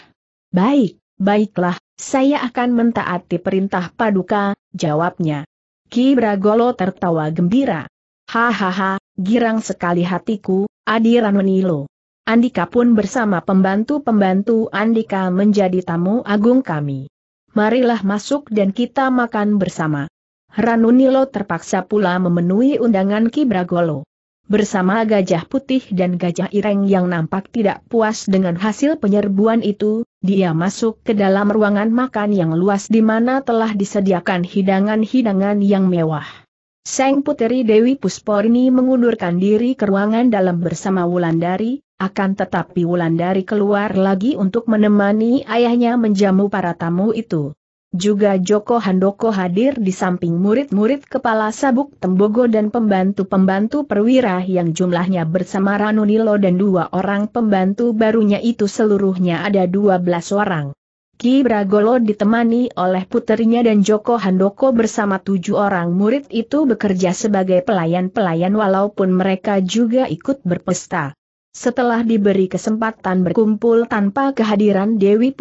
Baik, baiklah, saya akan mentaati perintah paduka, jawabnya. Ki Bragolo tertawa gembira. Hahaha, girang sekali hatiku, Adi Ranonilo. Andika pun bersama pembantu-pembantu Andika menjadi tamu agung kami. Marilah masuk dan kita makan bersama. Ranunilo terpaksa pula memenuhi undangan Ki Bragolo. Bersama gajah putih dan gajah ireng yang nampak tidak puas dengan hasil penyerbuan itu, dia masuk ke dalam ruangan makan yang luas di mana telah disediakan hidangan-hidangan yang mewah. Seng Puteri Dewi Pusporini mengundurkan diri ke ruangan dalam bersama Wulandari, akan tetapi Wulandari keluar lagi untuk menemani ayahnya menjamu para tamu itu. Juga Joko Handoko hadir di samping murid-murid kepala sabuk Tembogo dan pembantu-pembantu perwira yang jumlahnya bersama Ranunilo dan dua orang pembantu barunya itu seluruhnya ada dua belas orang. Ki Bragolo ditemani oleh puterinya dan Joko Handoko bersama tujuh orang murid itu bekerja sebagai pelayan-pelayan walaupun mereka juga ikut berpesta. Setelah diberi kesempatan berkumpul tanpa kehadiran Dewi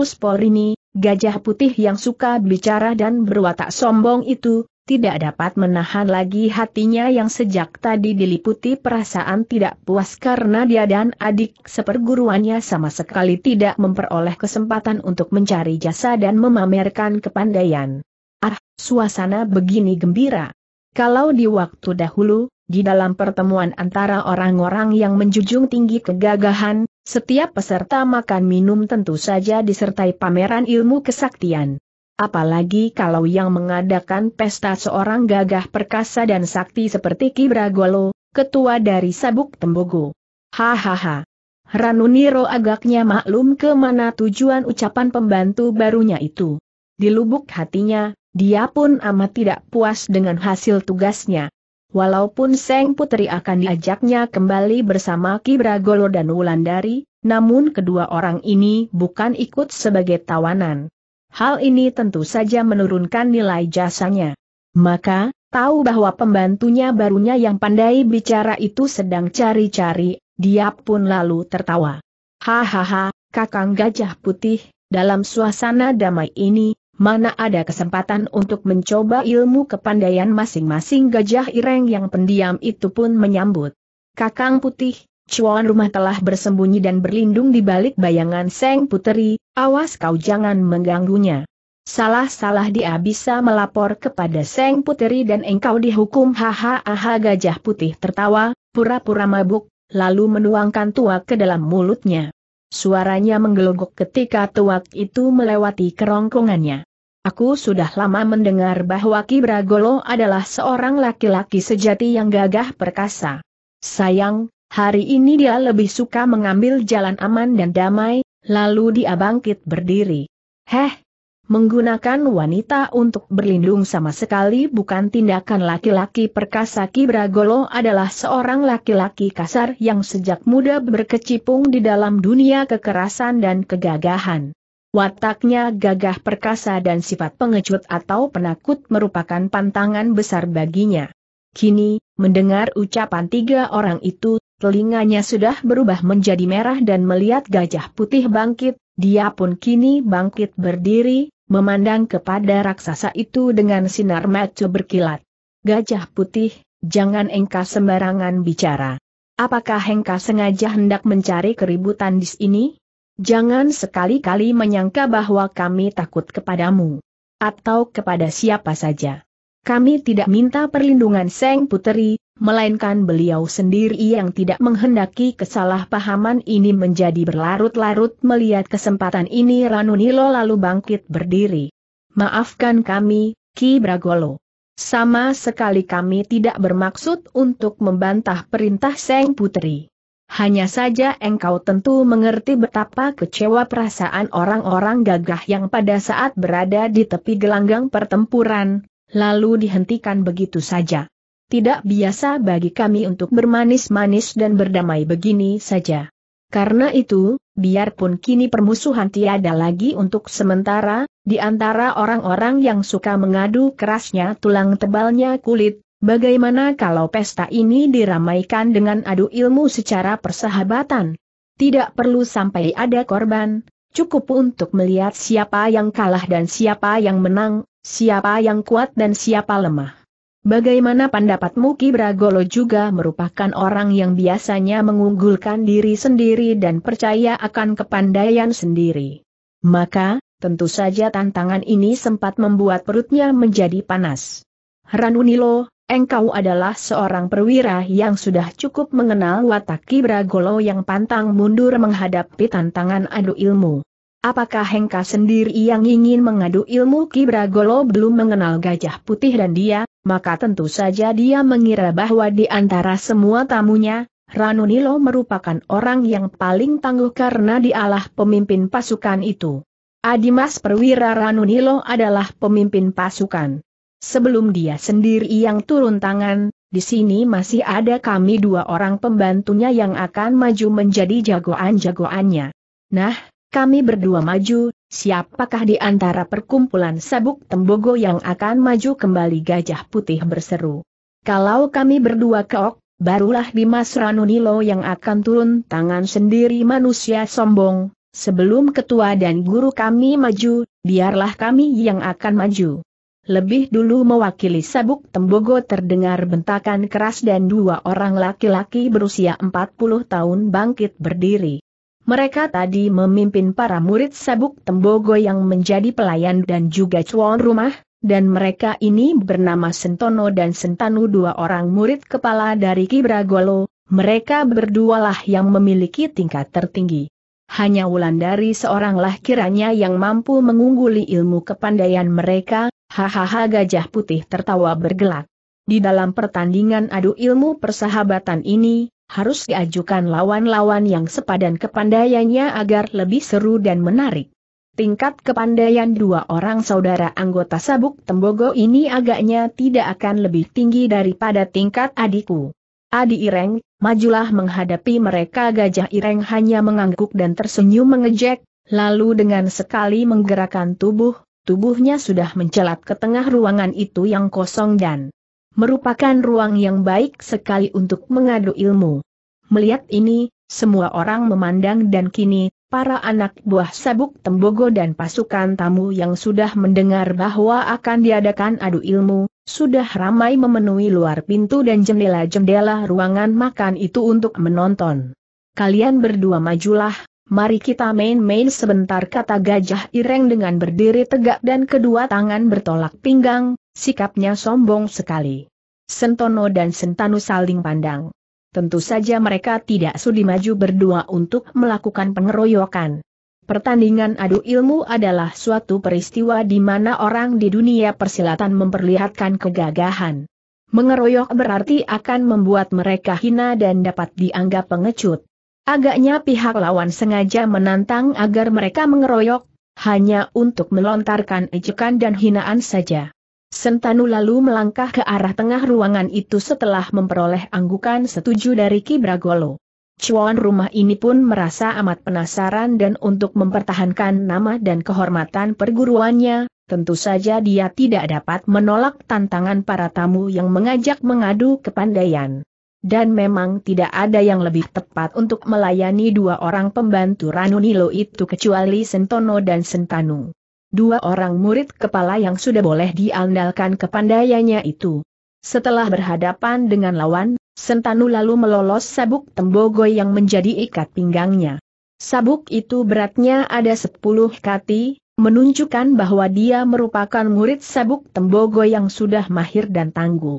ini, Gajah putih yang suka bicara dan berwatak sombong itu, tidak dapat menahan lagi hatinya yang sejak tadi diliputi perasaan tidak puas karena dia dan adik seperguruannya sama sekali tidak memperoleh kesempatan untuk mencari jasa dan memamerkan kepandaian. Ah, suasana begini gembira. Kalau di waktu dahulu, di dalam pertemuan antara orang-orang yang menjunjung tinggi kegagahan, setiap peserta makan minum tentu saja disertai pameran ilmu kesaktian. Apalagi kalau yang mengadakan pesta seorang gagah perkasa dan sakti seperti Kibragolo, ketua dari Sabuk Tembogo. Hahaha. Ranuniro agaknya maklum ke mana tujuan ucapan pembantu barunya itu. Di lubuk hatinya, dia pun amat tidak puas dengan hasil tugasnya. Walaupun Seng Putri akan diajaknya kembali bersama Kibragolo dan Wulandari, namun kedua orang ini bukan ikut sebagai tawanan. Hal ini tentu saja menurunkan nilai jasanya. Maka, tahu bahwa pembantunya barunya yang pandai bicara itu sedang cari-cari, dia pun lalu tertawa. Hahaha, kakang gajah putih, dalam suasana damai ini, mana ada kesempatan untuk mencoba ilmu kepandaian masing-masing gajah ireng yang pendiam itu pun menyambut. Kakang putih, cuan rumah telah bersembunyi dan berlindung di balik bayangan Seng Puteri, awas kau jangan mengganggunya. Salah-salah dia bisa melapor kepada Seng Puteri dan engkau dihukum Haha, hahaha gajah putih tertawa, pura-pura mabuk, lalu menuangkan tua ke dalam mulutnya. Suaranya menggelogok ketika tuak itu melewati kerongkongannya. Aku sudah lama mendengar bahwa Ki Bragolo adalah seorang laki-laki sejati yang gagah perkasa. Sayang, hari ini dia lebih suka mengambil jalan aman dan damai, lalu dia bangkit berdiri. Heh, Menggunakan wanita untuk berlindung sama sekali bukan tindakan laki-laki perkasa Kibragolo adalah seorang laki-laki kasar yang sejak muda berkecimpung di dalam dunia kekerasan dan kegagahan. Wataknya gagah perkasa dan sifat pengecut atau penakut merupakan pantangan besar baginya. Kini, mendengar ucapan tiga orang itu, telinganya sudah berubah menjadi merah dan melihat gajah putih bangkit, dia pun kini bangkit berdiri, memandang kepada raksasa itu dengan sinar mata berkilat. Gajah putih, jangan engkau sembarangan bicara. Apakah engkau sengaja hendak mencari keributan di sini? Jangan sekali-kali menyangka bahwa kami takut kepadamu. Atau kepada siapa saja. Kami tidak minta perlindungan Seng Puteri, melainkan beliau sendiri yang tidak menghendaki kesalahpahaman ini menjadi berlarut-larut melihat kesempatan ini Ranunilo lalu bangkit berdiri. Maafkan kami, Ki Bragolo. Sama sekali kami tidak bermaksud untuk membantah perintah Seng Putri. Hanya saja engkau tentu mengerti betapa kecewa perasaan orang-orang gagah yang pada saat berada di tepi gelanggang pertempuran, lalu dihentikan begitu saja tidak biasa bagi kami untuk bermanis-manis dan berdamai begini saja. Karena itu, biarpun kini permusuhan tiada lagi untuk sementara, di antara orang-orang yang suka mengadu kerasnya tulang tebalnya kulit, bagaimana kalau pesta ini diramaikan dengan adu ilmu secara persahabatan? Tidak perlu sampai ada korban, cukup untuk melihat siapa yang kalah dan siapa yang menang, siapa yang kuat dan siapa lemah. Bagaimana pendapatmu Ki Bragolo juga merupakan orang yang biasanya mengunggulkan diri sendiri dan percaya akan kepandaian sendiri. Maka, tentu saja tantangan ini sempat membuat perutnya menjadi panas. Ranunilo, engkau adalah seorang perwira yang sudah cukup mengenal watak Ki Bragolo yang pantang mundur menghadapi tantangan adu ilmu. Apakah Hengka sendiri yang ingin mengadu ilmu Ki Bragolo belum mengenal gajah putih dan dia, maka tentu saja dia mengira bahwa di antara semua tamunya, Ranunilo merupakan orang yang paling tangguh karena dialah pemimpin pasukan itu. Adimas Perwira Ranunilo adalah pemimpin pasukan. Sebelum dia sendiri yang turun tangan, di sini masih ada kami dua orang pembantunya yang akan maju menjadi jagoan-jagoannya. Nah, kami berdua maju, Siapakah di antara perkumpulan sabuk tembogo yang akan maju kembali gajah putih berseru? Kalau kami berdua keok, barulah Dimas Ranunilo yang akan turun tangan sendiri manusia sombong, sebelum ketua dan guru kami maju, biarlah kami yang akan maju. Lebih dulu mewakili sabuk tembogo terdengar bentakan keras dan dua orang laki-laki berusia 40 tahun bangkit berdiri. Mereka tadi memimpin para murid sabuk Tembogo yang menjadi pelayan dan juga cuan rumah, dan mereka ini bernama Sentono dan Sentanu dua orang murid kepala dari Kibragolo, mereka berdualah yang memiliki tingkat tertinggi. Hanya Wulandari seoranglah kiranya yang mampu mengungguli ilmu kepandaian mereka, hahaha gajah putih tertawa bergelak. Di dalam pertandingan adu ilmu persahabatan ini, harus diajukan lawan-lawan yang sepadan kepandaiannya agar lebih seru dan menarik. Tingkat kepandaian dua orang saudara anggota sabuk Tembogo ini agaknya tidak akan lebih tinggi daripada tingkat adikku. Adi Ireng, majulah menghadapi mereka Gajah Ireng hanya mengangguk dan tersenyum mengejek, lalu dengan sekali menggerakkan tubuh, tubuhnya sudah mencelat ke tengah ruangan itu yang kosong dan merupakan ruang yang baik sekali untuk mengadu ilmu. Melihat ini, semua orang memandang dan kini, para anak buah sabuk tembogo dan pasukan tamu yang sudah mendengar bahwa akan diadakan adu ilmu, sudah ramai memenuhi luar pintu dan jendela-jendela ruangan makan itu untuk menonton. Kalian berdua majulah, Mari kita main-main sebentar kata Gajah Ireng dengan berdiri tegak dan kedua tangan bertolak pinggang, sikapnya sombong sekali. Sentono dan Sentanu saling pandang. Tentu saja mereka tidak sudi maju berdua untuk melakukan pengeroyokan. Pertandingan adu ilmu adalah suatu peristiwa di mana orang di dunia persilatan memperlihatkan kegagahan. Mengeroyok berarti akan membuat mereka hina dan dapat dianggap pengecut. Agaknya pihak lawan sengaja menantang agar mereka mengeroyok, hanya untuk melontarkan ejekan dan hinaan saja. Sentanu lalu melangkah ke arah tengah ruangan itu setelah memperoleh anggukan setuju dari Kibragolo. Cuan rumah ini pun merasa amat penasaran dan untuk mempertahankan nama dan kehormatan perguruannya, tentu saja dia tidak dapat menolak tantangan para tamu yang mengajak mengadu kepandaian dan memang tidak ada yang lebih tepat untuk melayani dua orang pembantu Ranunilo itu kecuali Sentono dan Sentanu. Dua orang murid kepala yang sudah boleh diandalkan kepandaiannya itu. Setelah berhadapan dengan lawan, Sentanu lalu melolos sabuk tembogo yang menjadi ikat pinggangnya. Sabuk itu beratnya ada 10 kati, menunjukkan bahwa dia merupakan murid sabuk tembogo yang sudah mahir dan tangguh.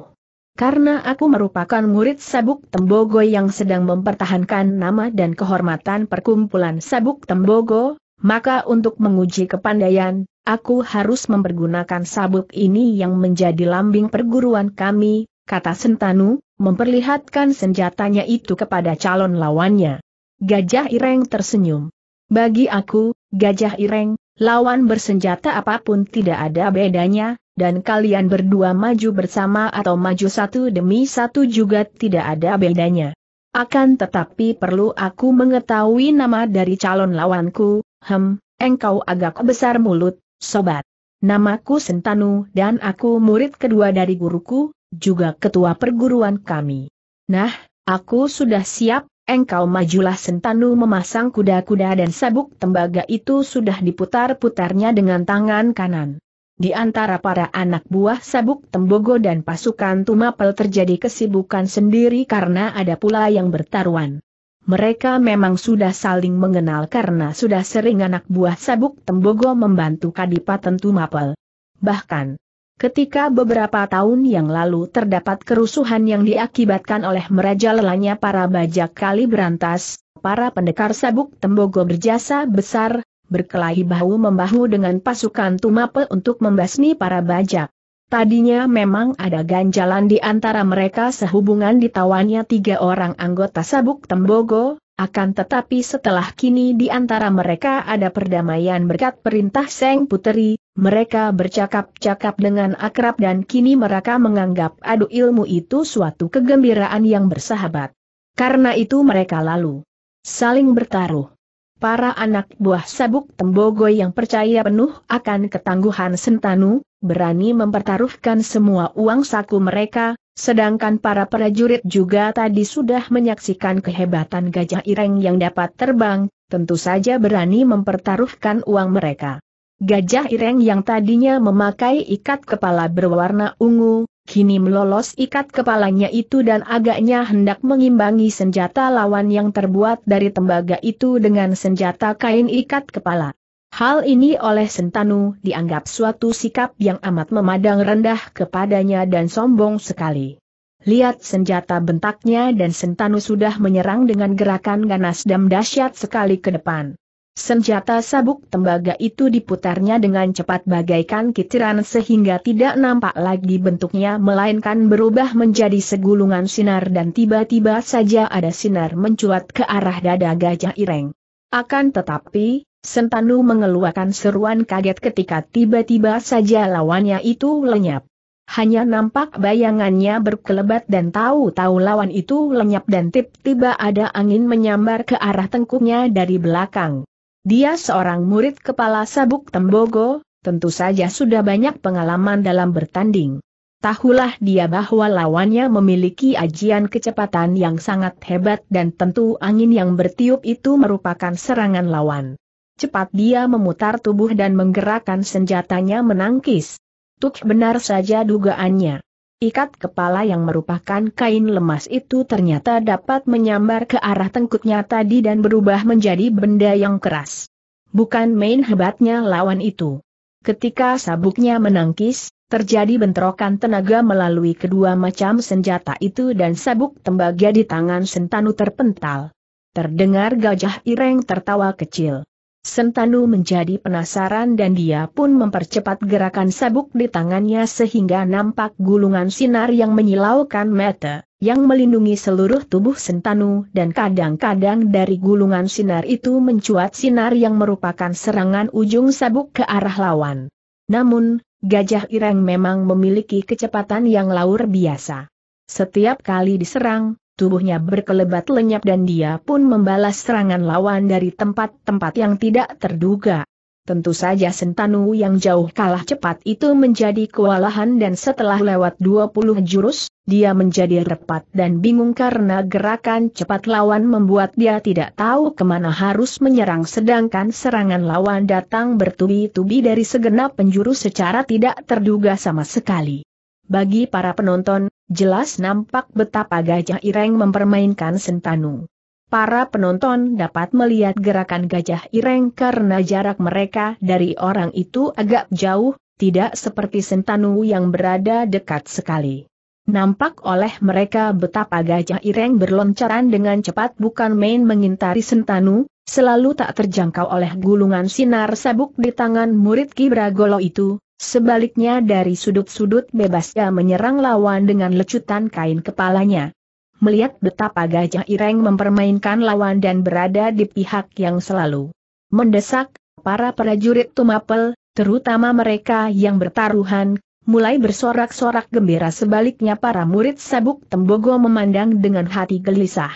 Karena aku merupakan murid sabuk tembogo yang sedang mempertahankan nama dan kehormatan perkumpulan sabuk tembogo, maka untuk menguji kepandaian, aku harus mempergunakan sabuk ini yang menjadi lambing perguruan kami, kata Sentanu, memperlihatkan senjatanya itu kepada calon lawannya. Gajah Ireng tersenyum. Bagi aku, Gajah Ireng, Lawan bersenjata apapun tidak ada bedanya, dan kalian berdua maju bersama atau maju satu demi satu juga tidak ada bedanya. Akan tetapi perlu aku mengetahui nama dari calon lawanku, hem, engkau agak besar mulut, sobat. Namaku Sentanu dan aku murid kedua dari guruku, juga ketua perguruan kami. Nah, aku sudah siap, engkau majulah sentanu memasang kuda-kuda dan sabuk tembaga itu sudah diputar-putarnya dengan tangan kanan. Di antara para anak buah sabuk tembogo dan pasukan tumapel terjadi kesibukan sendiri karena ada pula yang bertaruan. Mereka memang sudah saling mengenal karena sudah sering anak buah sabuk tembogo membantu kadipaten tumapel. Bahkan, Ketika beberapa tahun yang lalu terdapat kerusuhan yang diakibatkan oleh merajalelanya para bajak kali berantas, para pendekar sabuk tembogo berjasa besar, berkelahi bahu-membahu dengan pasukan Tumape untuk membasmi para bajak. Tadinya memang ada ganjalan di antara mereka sehubungan ditawannya tiga orang anggota sabuk tembogo, akan tetapi setelah kini di antara mereka ada perdamaian berkat perintah Seng Puteri, mereka bercakap-cakap dengan akrab dan kini mereka menganggap adu ilmu itu suatu kegembiraan yang bersahabat. Karena itu mereka lalu saling bertaruh. Para anak buah sabuk tembogo yang percaya penuh akan ketangguhan Sentanu, berani mempertaruhkan semua uang saku mereka, sedangkan para prajurit juga tadi sudah menyaksikan kehebatan gajah ireng yang dapat terbang, tentu saja berani mempertaruhkan uang mereka. Gajah ireng yang tadinya memakai ikat kepala berwarna ungu, kini melolos ikat kepalanya itu dan agaknya hendak mengimbangi senjata lawan yang terbuat dari tembaga itu dengan senjata kain ikat kepala. Hal ini oleh Sentanu dianggap suatu sikap yang amat memandang rendah kepadanya dan sombong sekali. Lihat senjata bentaknya dan Sentanu sudah menyerang dengan gerakan ganas dan dahsyat sekali ke depan. Senjata sabuk tembaga itu diputarnya dengan cepat bagaikan kitiran sehingga tidak nampak lagi bentuknya melainkan berubah menjadi segulungan sinar dan tiba-tiba saja ada sinar mencuat ke arah dada gajah ireng. Akan tetapi, Sentanu mengeluarkan seruan kaget ketika tiba-tiba saja lawannya itu lenyap. Hanya nampak bayangannya berkelebat dan tahu-tahu lawan itu lenyap dan tiba-tiba ada angin menyambar ke arah tengkuknya dari belakang. Dia seorang murid kepala sabuk Tembogo, tentu saja sudah banyak pengalaman dalam bertanding. Tahulah dia bahwa lawannya memiliki ajian kecepatan yang sangat hebat dan tentu angin yang bertiup itu merupakan serangan lawan. Cepat dia memutar tubuh dan menggerakkan senjatanya menangkis. Tuk benar saja dugaannya. Ikat kepala yang merupakan kain lemas itu ternyata dapat menyambar ke arah tengkuknya tadi dan berubah menjadi benda yang keras. Bukan main hebatnya lawan itu. Ketika sabuknya menangkis, terjadi bentrokan tenaga melalui kedua macam senjata itu dan sabuk tembaga di tangan Sentanu terpental. Terdengar gajah ireng tertawa kecil. Sentanu menjadi penasaran dan dia pun mempercepat gerakan sabuk di tangannya sehingga nampak gulungan sinar yang menyilaukan mata, yang melindungi seluruh tubuh Sentanu dan kadang-kadang dari gulungan sinar itu mencuat sinar yang merupakan serangan ujung sabuk ke arah lawan. Namun, Gajah Ireng memang memiliki kecepatan yang luar biasa. Setiap kali diserang, tubuhnya berkelebat lenyap dan dia pun membalas serangan lawan dari tempat-tempat yang tidak terduga. Tentu saja Sentanu yang jauh kalah cepat itu menjadi kewalahan dan setelah lewat 20 jurus, dia menjadi repat dan bingung karena gerakan cepat lawan membuat dia tidak tahu kemana harus menyerang sedangkan serangan lawan datang bertubi-tubi dari segenap penjuru secara tidak terduga sama sekali. Bagi para penonton, Jelas nampak betapa gajah ireng mempermainkan sentanu. Para penonton dapat melihat gerakan gajah ireng karena jarak mereka dari orang itu agak jauh, tidak seperti sentanu yang berada dekat sekali. Nampak oleh mereka betapa gajah ireng berloncaran dengan cepat bukan main mengintari sentanu, selalu tak terjangkau oleh gulungan sinar sabuk di tangan murid Kibragolo itu, Sebaliknya dari sudut-sudut bebas ia menyerang lawan dengan lecutan kain kepalanya. Melihat betapa gajah ireng mempermainkan lawan dan berada di pihak yang selalu mendesak, para prajurit Tumapel, terutama mereka yang bertaruhan, mulai bersorak-sorak gembira sebaliknya para murid sabuk Tembogo memandang dengan hati gelisah.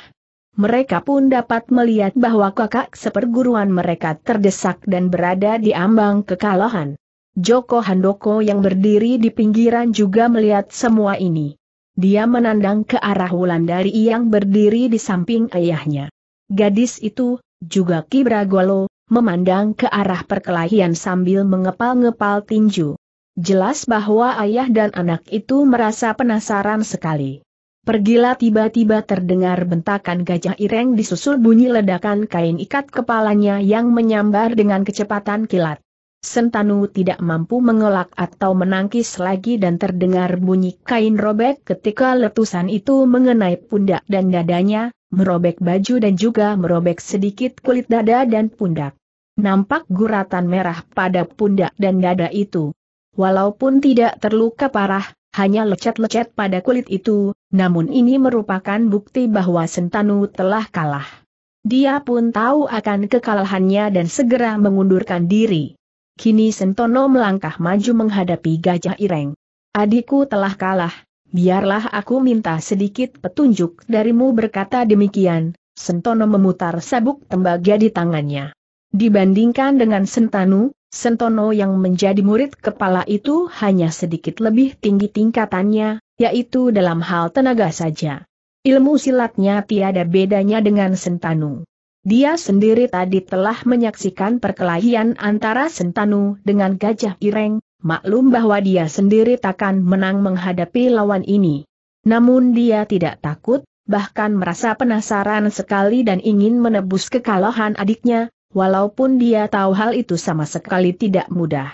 Mereka pun dapat melihat bahwa kakak seperguruan mereka terdesak dan berada di ambang kekalahan. Joko Handoko yang berdiri di pinggiran juga melihat semua ini. Dia menandang ke arah Wulandari yang berdiri di samping ayahnya. Gadis itu, juga Kibragolo, memandang ke arah perkelahian sambil mengepal-ngepal tinju. Jelas bahwa ayah dan anak itu merasa penasaran sekali. Pergilah tiba-tiba terdengar bentakan gajah ireng disusul bunyi ledakan kain ikat kepalanya yang menyambar dengan kecepatan kilat. Sentanu tidak mampu mengelak atau menangkis lagi dan terdengar bunyi kain robek ketika letusan itu mengenai pundak dan dadanya, merobek baju dan juga merobek sedikit kulit dada dan pundak. Nampak guratan merah pada pundak dan dada itu. Walaupun tidak terluka parah, hanya lecet-lecet pada kulit itu, namun ini merupakan bukti bahwa Sentanu telah kalah. Dia pun tahu akan kekalahannya dan segera mengundurkan diri. Kini Sentono melangkah maju menghadapi Gajah Ireng. Adikku telah kalah, biarlah aku minta sedikit petunjuk darimu berkata demikian, Sentono memutar sabuk tembaga di tangannya. Dibandingkan dengan Sentanu, Sentono yang menjadi murid kepala itu hanya sedikit lebih tinggi tingkatannya, yaitu dalam hal tenaga saja. Ilmu silatnya tiada bedanya dengan Sentanu. Dia sendiri tadi telah menyaksikan perkelahian antara Sentanu dengan Gajah Ireng, maklum bahwa dia sendiri takkan menang menghadapi lawan ini. Namun dia tidak takut, bahkan merasa penasaran sekali dan ingin menebus kekalahan adiknya, walaupun dia tahu hal itu sama sekali tidak mudah.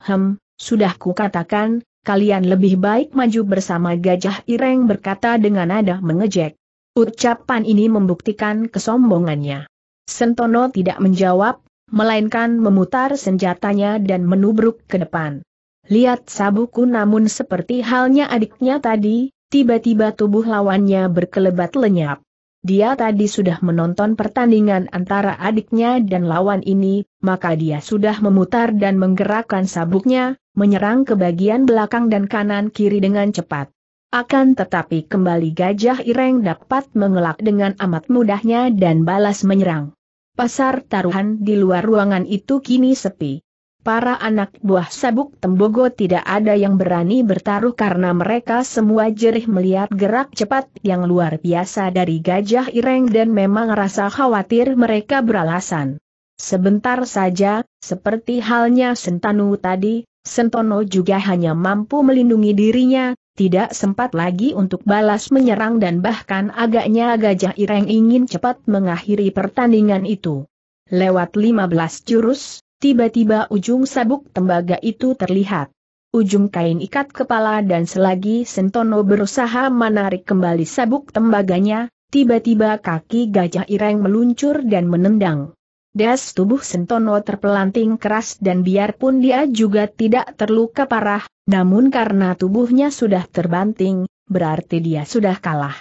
Hem, sudah kukatakan, kalian lebih baik maju bersama Gajah Ireng berkata dengan nada mengejek. Ucapan ini membuktikan kesombongannya. Sentono tidak menjawab, melainkan memutar senjatanya dan menubruk ke depan. Lihat sabuku namun seperti halnya adiknya tadi, tiba-tiba tubuh lawannya berkelebat lenyap. Dia tadi sudah menonton pertandingan antara adiknya dan lawan ini, maka dia sudah memutar dan menggerakkan sabuknya, menyerang ke bagian belakang dan kanan kiri dengan cepat. Akan tetapi kembali Gajah Ireng dapat mengelak dengan amat mudahnya dan balas menyerang. Pasar taruhan di luar ruangan itu kini sepi. Para anak buah sabuk tembogo tidak ada yang berani bertaruh karena mereka semua jerih melihat gerak cepat yang luar biasa dari Gajah Ireng dan memang rasa khawatir mereka beralasan. Sebentar saja, seperti halnya Sentanu tadi, Sentono juga hanya mampu melindungi dirinya, tidak sempat lagi untuk balas menyerang dan bahkan agaknya Gajah Ireng ingin cepat mengakhiri pertandingan itu. Lewat 15 jurus, tiba-tiba ujung sabuk tembaga itu terlihat. Ujung kain ikat kepala dan selagi Sentono berusaha menarik kembali sabuk tembaganya, tiba-tiba kaki Gajah Ireng meluncur dan menendang. Das tubuh Sentono terpelanting keras dan biarpun dia juga tidak terluka parah, namun karena tubuhnya sudah terbanting, berarti dia sudah kalah.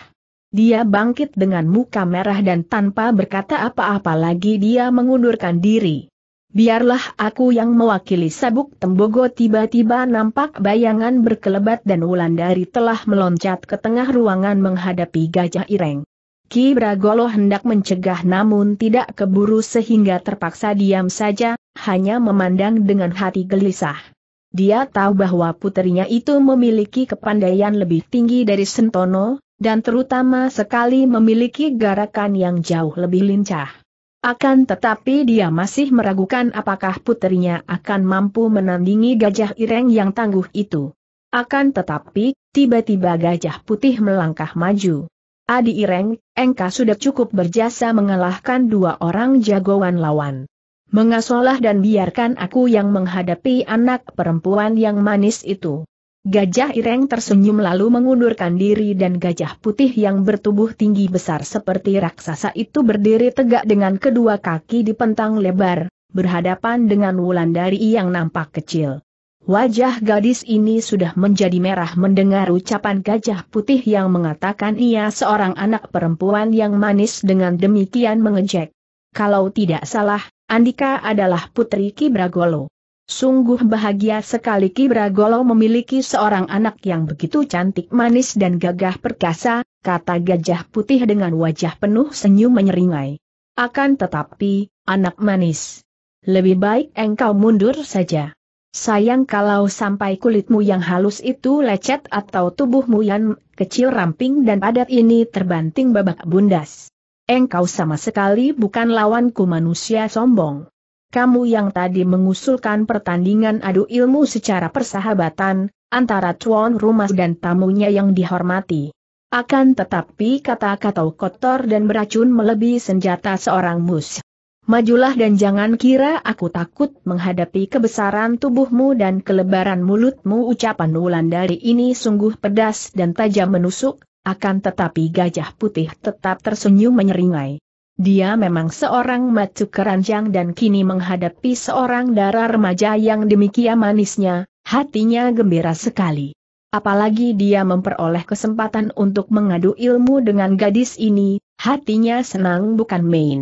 Dia bangkit dengan muka merah dan tanpa berkata apa-apa lagi dia mengundurkan diri. Biarlah aku yang mewakili sabuk tembogo tiba-tiba nampak bayangan berkelebat dan Wulandari telah meloncat ke tengah ruangan menghadapi gajah ireng. Ki Bragolo hendak mencegah namun tidak keburu sehingga terpaksa diam saja, hanya memandang dengan hati gelisah. Dia tahu bahwa putrinya itu memiliki kepandaian lebih tinggi dari Sentono, dan terutama sekali memiliki garakan yang jauh lebih lincah. Akan tetapi dia masih meragukan apakah putrinya akan mampu menandingi gajah ireng yang tangguh itu. Akan tetapi, tiba-tiba gajah putih melangkah maju. Adi Ireng, engkau sudah cukup berjasa mengalahkan dua orang jagoan lawan. Mengasolah dan biarkan aku yang menghadapi anak perempuan yang manis itu. Gajah Ireng tersenyum lalu mengundurkan diri dan gajah putih yang bertubuh tinggi besar seperti raksasa itu berdiri tegak dengan kedua kaki di pentang lebar, berhadapan dengan Wulandari yang nampak kecil. Wajah gadis ini sudah menjadi merah mendengar ucapan gajah putih yang mengatakan ia seorang anak perempuan yang manis dengan demikian mengejek. Kalau tidak salah, Andika adalah putri Kibragolo. Sungguh bahagia sekali Kibragolo memiliki seorang anak yang begitu cantik manis dan gagah perkasa, kata gajah putih dengan wajah penuh senyum menyeringai. Akan tetapi, anak manis. Lebih baik engkau mundur saja. Sayang kalau sampai kulitmu yang halus itu lecet atau tubuhmu yang kecil ramping dan padat ini terbanting babak bundas. Engkau sama sekali bukan lawanku manusia sombong. Kamu yang tadi mengusulkan pertandingan adu ilmu secara persahabatan, antara tuan rumah dan tamunya yang dihormati. Akan tetapi kata-kata kotor dan beracun melebihi senjata seorang musuh. Majulah dan jangan kira aku takut menghadapi kebesaran tubuhmu dan kelebaran mulutmu ucapan dari ini sungguh pedas dan tajam menusuk, akan tetapi gajah putih tetap tersenyum menyeringai. Dia memang seorang macu keranjang dan kini menghadapi seorang darah remaja yang demikian manisnya, hatinya gembira sekali. Apalagi dia memperoleh kesempatan untuk mengadu ilmu dengan gadis ini, hatinya senang bukan main.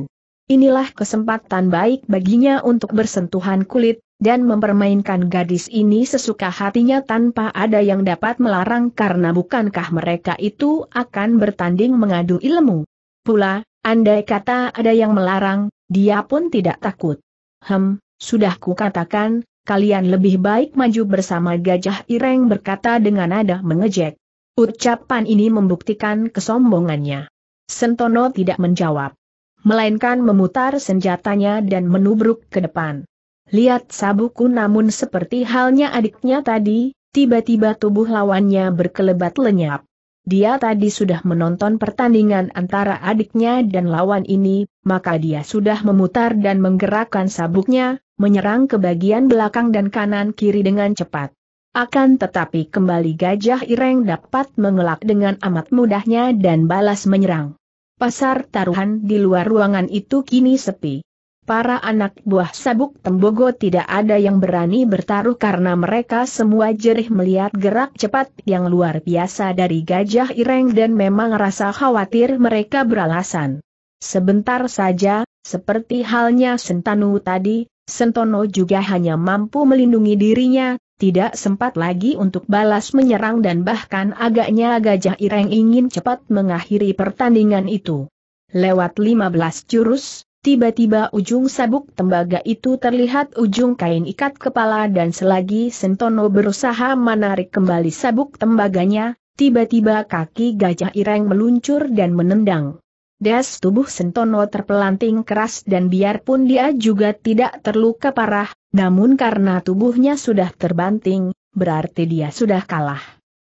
Inilah kesempatan baik baginya untuk bersentuhan kulit, dan mempermainkan gadis ini sesuka hatinya tanpa ada yang dapat melarang karena bukankah mereka itu akan bertanding mengadu ilmu. Pula, andai kata ada yang melarang, dia pun tidak takut. Hem, sudah kukatakan, kalian lebih baik maju bersama Gajah Ireng berkata dengan nada mengejek. Ucapan ini membuktikan kesombongannya. Sentono tidak menjawab melainkan memutar senjatanya dan menubruk ke depan. Lihat Sabuku namun seperti halnya adiknya tadi, tiba-tiba tubuh lawannya berkelebat lenyap. Dia tadi sudah menonton pertandingan antara adiknya dan lawan ini, maka dia sudah memutar dan menggerakkan sabuknya, menyerang ke bagian belakang dan kanan-kiri dengan cepat. Akan tetapi kembali Gajah Ireng dapat mengelak dengan amat mudahnya dan balas menyerang pasar taruhan di luar ruangan itu kini sepi. Para anak buah sabuk Tembogo tidak ada yang berani bertaruh karena mereka semua jerih melihat gerak cepat yang luar biasa dari Gajah Ireng dan memang rasa khawatir mereka beralasan. Sebentar saja, seperti halnya Sentanu tadi, Sentono juga hanya mampu melindungi dirinya, tidak sempat lagi untuk balas menyerang dan bahkan agaknya Gajah Ireng ingin cepat mengakhiri pertandingan itu. Lewat 15 jurus, tiba-tiba ujung sabuk tembaga itu terlihat ujung kain ikat kepala dan selagi Sentono berusaha menarik kembali sabuk tembaganya, tiba-tiba kaki Gajah Ireng meluncur dan menendang. Des tubuh Sentono terpelanting keras dan biarpun dia juga tidak terluka parah, namun karena tubuhnya sudah terbanting, berarti dia sudah kalah.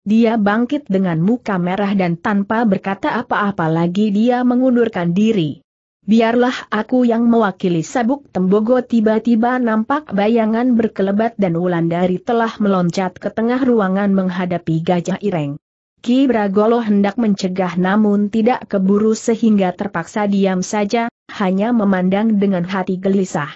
Dia bangkit dengan muka merah dan tanpa berkata apa-apa lagi dia mengundurkan diri. Biarlah aku yang mewakili sabuk tembogo tiba-tiba nampak bayangan berkelebat dan Wulandari telah meloncat ke tengah ruangan menghadapi gajah ireng. Ki Bragolo hendak mencegah namun tidak keburu sehingga terpaksa diam saja, hanya memandang dengan hati gelisah.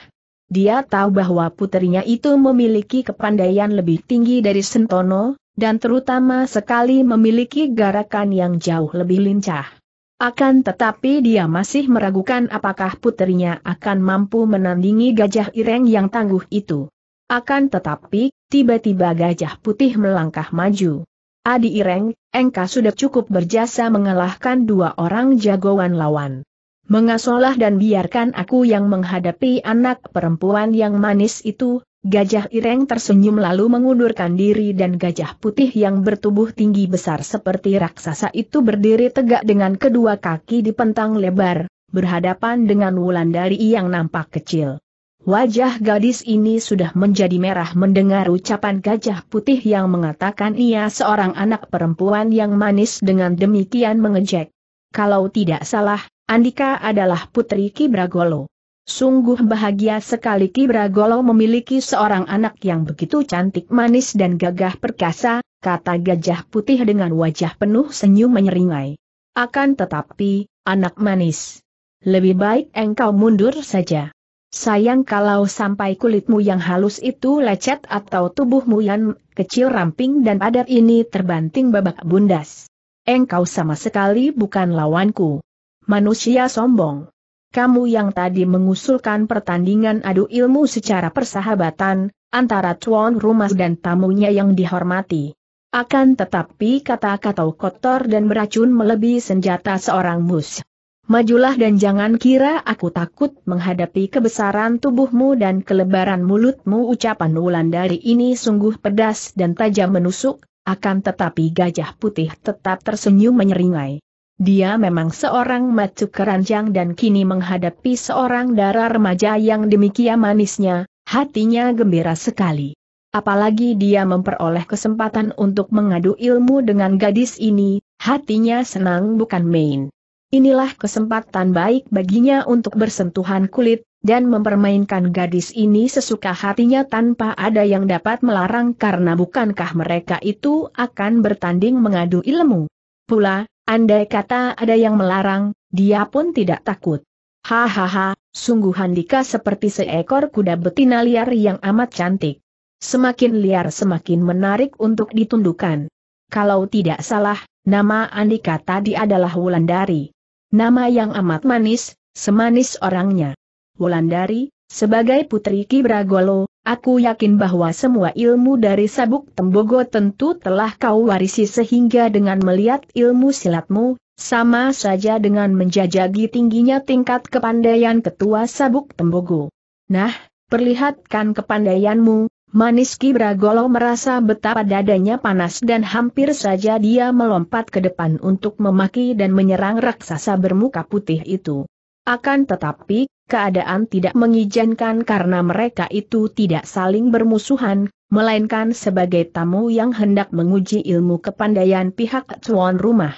Dia tahu bahwa putrinya itu memiliki kepandaian lebih tinggi dari Sentono, dan terutama sekali memiliki garakan yang jauh lebih lincah. Akan tetapi dia masih meragukan apakah putrinya akan mampu menandingi gajah ireng yang tangguh itu. Akan tetapi, tiba-tiba gajah putih melangkah maju. Adi Ireng, engka sudah cukup berjasa mengalahkan dua orang jagoan lawan. Mengasolah dan biarkan aku yang menghadapi anak perempuan yang manis itu, Gajah Ireng tersenyum lalu mengundurkan diri dan gajah putih yang bertubuh tinggi besar seperti raksasa itu berdiri tegak dengan kedua kaki di pentang lebar, berhadapan dengan Wulandari yang nampak kecil. Wajah gadis ini sudah menjadi merah mendengar ucapan gajah putih yang mengatakan ia seorang anak perempuan yang manis dengan demikian mengejek. Kalau tidak salah, Andika adalah putri Kibragolo. Sungguh bahagia sekali Kibragolo memiliki seorang anak yang begitu cantik manis dan gagah perkasa, kata gajah putih dengan wajah penuh senyum menyeringai. Akan tetapi, anak manis. Lebih baik engkau mundur saja. Sayang kalau sampai kulitmu yang halus itu lecet atau tubuhmu yang kecil ramping dan padat ini terbanting babak bundas. Engkau sama sekali bukan lawanku. Manusia sombong. Kamu yang tadi mengusulkan pertandingan adu ilmu secara persahabatan, antara tuan rumah dan tamunya yang dihormati. Akan tetapi kata-kata kotor dan beracun melebihi senjata seorang musuh. Majulah dan jangan kira aku takut menghadapi kebesaran tubuhmu dan kelebaran mulutmu ucapan dari ini sungguh pedas dan tajam menusuk, akan tetapi gajah putih tetap tersenyum menyeringai. Dia memang seorang macu keranjang dan kini menghadapi seorang darah remaja yang demikian manisnya, hatinya gembira sekali. Apalagi dia memperoleh kesempatan untuk mengadu ilmu dengan gadis ini, hatinya senang bukan main. Inilah kesempatan baik baginya untuk bersentuhan kulit, dan mempermainkan gadis ini sesuka hatinya tanpa ada yang dapat melarang karena bukankah mereka itu akan bertanding mengadu ilmu. Pula, andai kata ada yang melarang, dia pun tidak takut. Hahaha, sungguh Handika seperti seekor kuda betina liar yang amat cantik. Semakin liar semakin menarik untuk ditundukkan. Kalau tidak salah, nama Andika tadi adalah Wulandari. Nama yang amat manis, semanis orangnya. Wulandari, sebagai putri Kibragolo, aku yakin bahwa semua ilmu dari sabuk tembogo tentu telah kau warisi sehingga dengan melihat ilmu silatmu, sama saja dengan menjajagi tingginya tingkat kepandaian ketua sabuk tembogo. Nah, perlihatkan kepandaianmu, Manis Bragolo merasa betapa dadanya panas dan hampir saja dia melompat ke depan untuk memaki dan menyerang raksasa bermuka putih itu. Akan tetapi, keadaan tidak mengizinkan karena mereka itu tidak saling bermusuhan, melainkan sebagai tamu yang hendak menguji ilmu kepandaian pihak tuan rumah.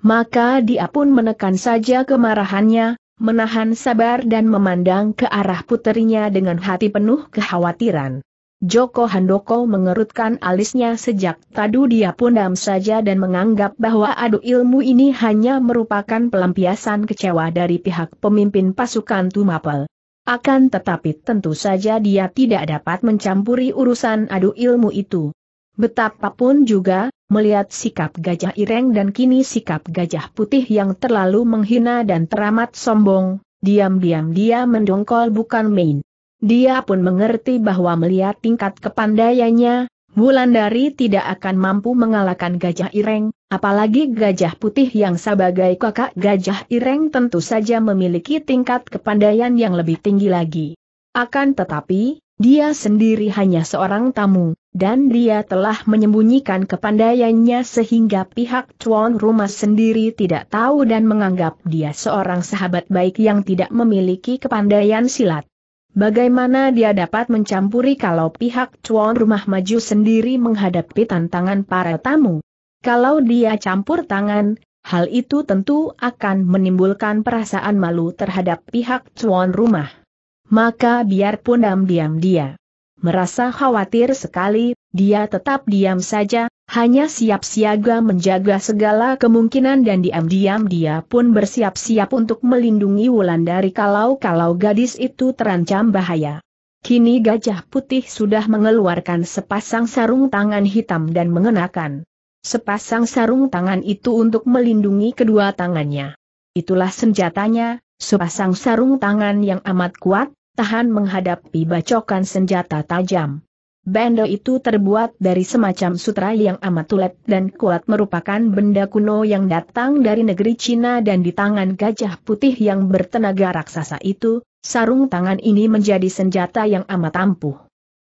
Maka dia pun menekan saja kemarahannya, menahan sabar dan memandang ke arah puterinya dengan hati penuh kekhawatiran. Joko Handoko mengerutkan alisnya sejak tadu dia pun pundam saja dan menganggap bahwa adu ilmu ini hanya merupakan pelampiasan kecewa dari pihak pemimpin pasukan Tumapel. Akan tetapi tentu saja dia tidak dapat mencampuri urusan adu ilmu itu. Betapapun juga, melihat sikap gajah ireng dan kini sikap gajah putih yang terlalu menghina dan teramat sombong, diam-diam dia mendongkol bukan main. Dia pun mengerti bahwa melihat tingkat kepandaiannya, Wulandari tidak akan mampu mengalahkan gajah ireng, apalagi gajah putih yang sebagai kakak gajah ireng tentu saja memiliki tingkat kepandaian yang lebih tinggi lagi. Akan tetapi, dia sendiri hanya seorang tamu, dan dia telah menyembunyikan kepandaiannya sehingga pihak tuan rumah sendiri tidak tahu dan menganggap dia seorang sahabat baik yang tidak memiliki kepandaian silat. Bagaimana dia dapat mencampuri kalau pihak tuan rumah maju sendiri menghadapi tantangan para tamu? Kalau dia campur tangan, hal itu tentu akan menimbulkan perasaan malu terhadap pihak tuan rumah. Maka biarpun diam-diam dia merasa khawatir sekali, dia tetap diam saja, hanya siap siaga menjaga segala kemungkinan dan diam-diam dia pun bersiap-siap untuk melindungi Wulan dari kalau-kalau gadis itu terancam bahaya. Kini gajah putih sudah mengeluarkan sepasang sarung tangan hitam dan mengenakan sepasang sarung tangan itu untuk melindungi kedua tangannya. Itulah senjatanya, sepasang sarung tangan yang amat kuat, tahan menghadapi bacokan senjata tajam. Bendo itu terbuat dari semacam sutra yang amat tulet dan kuat merupakan benda kuno yang datang dari negeri Cina dan di tangan gajah putih yang bertenaga raksasa itu, sarung tangan ini menjadi senjata yang amat ampuh.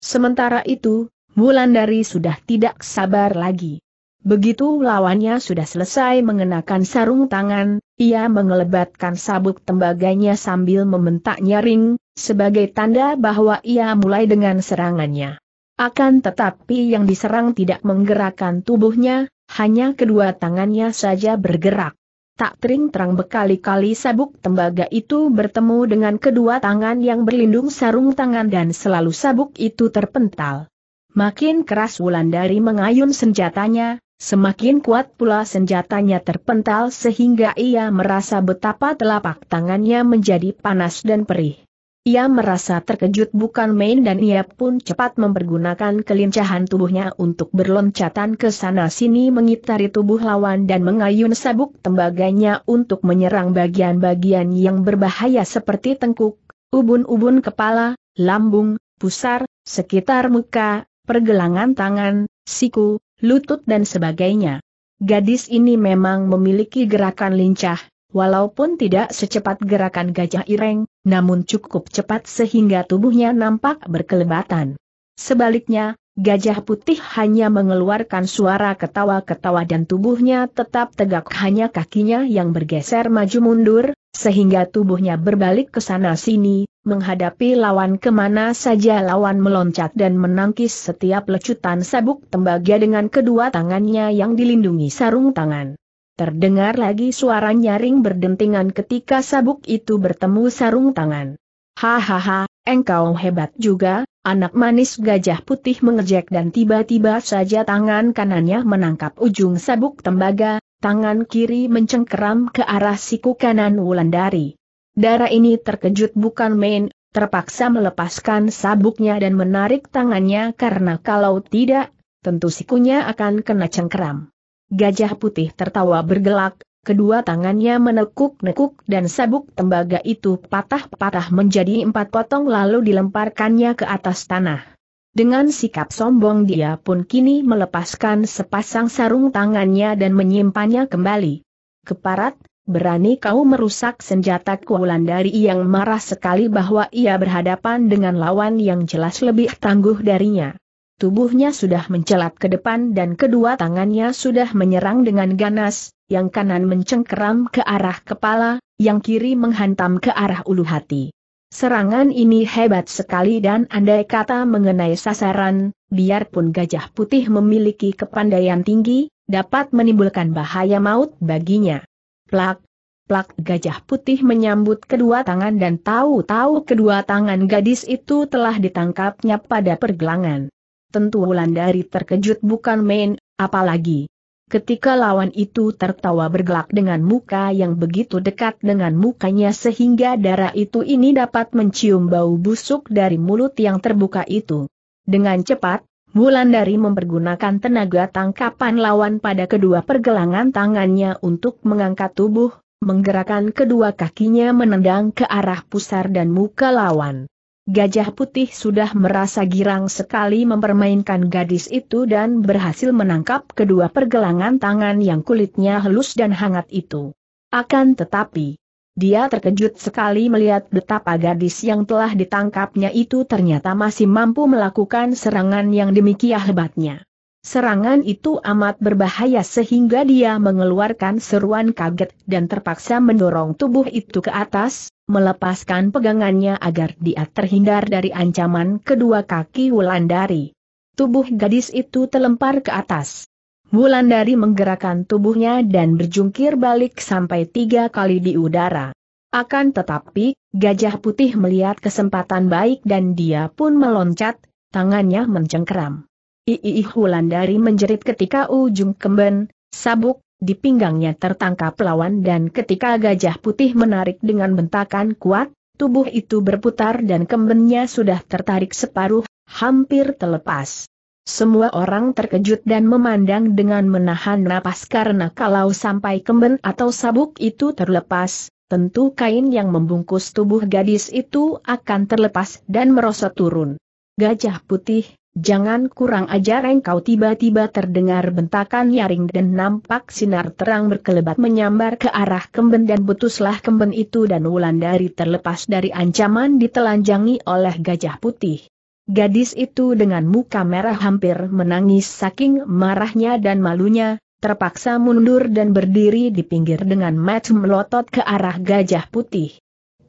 Sementara itu, Wulandari sudah tidak sabar lagi. Begitu lawannya sudah selesai mengenakan sarung tangan, ia mengelebatkan sabuk tembaganya sambil membentak nyaring, sebagai tanda bahwa ia mulai dengan serangannya. Akan tetapi yang diserang tidak menggerakkan tubuhnya, hanya kedua tangannya saja bergerak. Tak tering-terang berkali-kali sabuk tembaga itu bertemu dengan kedua tangan yang berlindung sarung tangan dan selalu sabuk itu terpental. Makin keras Wulandari mengayun senjatanya, semakin kuat pula senjatanya terpental sehingga ia merasa betapa telapak tangannya menjadi panas dan perih. Ia merasa terkejut bukan main dan ia pun cepat mempergunakan kelincahan tubuhnya untuk berloncatan ke sana-sini mengitari tubuh lawan dan mengayun sabuk tembaganya untuk menyerang bagian-bagian yang berbahaya seperti tengkuk, ubun-ubun kepala, lambung, pusar, sekitar muka, pergelangan tangan, siku, lutut dan sebagainya. Gadis ini memang memiliki gerakan lincah, walaupun tidak secepat gerakan gajah ireng, namun cukup cepat sehingga tubuhnya nampak berkelebatan. Sebaliknya, gajah putih hanya mengeluarkan suara ketawa-ketawa dan tubuhnya tetap tegak hanya kakinya yang bergeser maju mundur, sehingga tubuhnya berbalik ke sana-sini, menghadapi lawan kemana saja lawan meloncat dan menangkis setiap lecutan sabuk tembaga dengan kedua tangannya yang dilindungi sarung tangan. Terdengar lagi suara nyaring berdentingan ketika sabuk itu bertemu sarung tangan. Hahaha, engkau hebat juga, anak manis gajah putih mengejek dan tiba-tiba saja tangan kanannya menangkap ujung sabuk tembaga, tangan kiri mencengkeram ke arah siku kanan Wulandari. Darah ini terkejut bukan main, terpaksa melepaskan sabuknya dan menarik tangannya karena kalau tidak, tentu sikunya akan kena cengkeram. Gajah putih tertawa bergelak, kedua tangannya menekuk-nekuk dan sabuk tembaga itu patah-patah menjadi empat potong lalu dilemparkannya ke atas tanah. Dengan sikap sombong dia pun kini melepaskan sepasang sarung tangannya dan menyimpannya kembali. Keparat, berani kau merusak senjata dari yang marah sekali bahwa ia berhadapan dengan lawan yang jelas lebih tangguh darinya. Tubuhnya sudah mencelat ke depan dan kedua tangannya sudah menyerang dengan ganas, yang kanan mencengkeram ke arah kepala, yang kiri menghantam ke arah ulu hati. Serangan ini hebat sekali dan andai kata mengenai sasaran, biarpun gajah putih memiliki kepandaian tinggi, dapat menimbulkan bahaya maut baginya. Plak, plak gajah putih menyambut kedua tangan dan tahu-tahu kedua tangan gadis itu telah ditangkapnya pada pergelangan tentu Wulandari terkejut bukan main, apalagi ketika lawan itu tertawa bergelak dengan muka yang begitu dekat dengan mukanya sehingga darah itu ini dapat mencium bau busuk dari mulut yang terbuka itu. Dengan cepat, Wulandari mempergunakan tenaga tangkapan lawan pada kedua pergelangan tangannya untuk mengangkat tubuh, menggerakkan kedua kakinya menendang ke arah pusar dan muka lawan. Gajah Putih sudah merasa girang sekali mempermainkan gadis itu dan berhasil menangkap kedua pergelangan tangan yang kulitnya halus dan hangat itu. Akan tetapi, dia terkejut sekali melihat betapa gadis yang telah ditangkapnya itu ternyata masih mampu melakukan serangan yang demikian hebatnya. Serangan itu amat berbahaya sehingga dia mengeluarkan seruan kaget dan terpaksa mendorong tubuh itu ke atas, melepaskan pegangannya agar dia terhindar dari ancaman kedua kaki Wulandari. Tubuh gadis itu terlempar ke atas. Wulandari menggerakkan tubuhnya dan berjungkir balik sampai tiga kali di udara. Akan tetapi, gajah putih melihat kesempatan baik dan dia pun meloncat, tangannya mencengkeram. Iih Wulandari menjerit ketika ujung kemben, sabuk, di pinggangnya tertangkap lawan dan ketika gajah putih menarik dengan bentakan kuat, tubuh itu berputar dan kembennya sudah tertarik separuh, hampir terlepas. Semua orang terkejut dan memandang dengan menahan napas karena kalau sampai kemben atau sabuk itu terlepas, tentu kain yang membungkus tubuh gadis itu akan terlepas dan merosot turun. Gajah putih, Jangan kurang ajar engkau tiba-tiba terdengar bentakan nyaring dan nampak sinar terang berkelebat menyambar ke arah kemben dan putuslah kemben itu dan Wulandari terlepas dari ancaman ditelanjangi oleh gajah putih. Gadis itu dengan muka merah hampir menangis saking marahnya dan malunya, terpaksa mundur dan berdiri di pinggir dengan mata melotot ke arah gajah putih.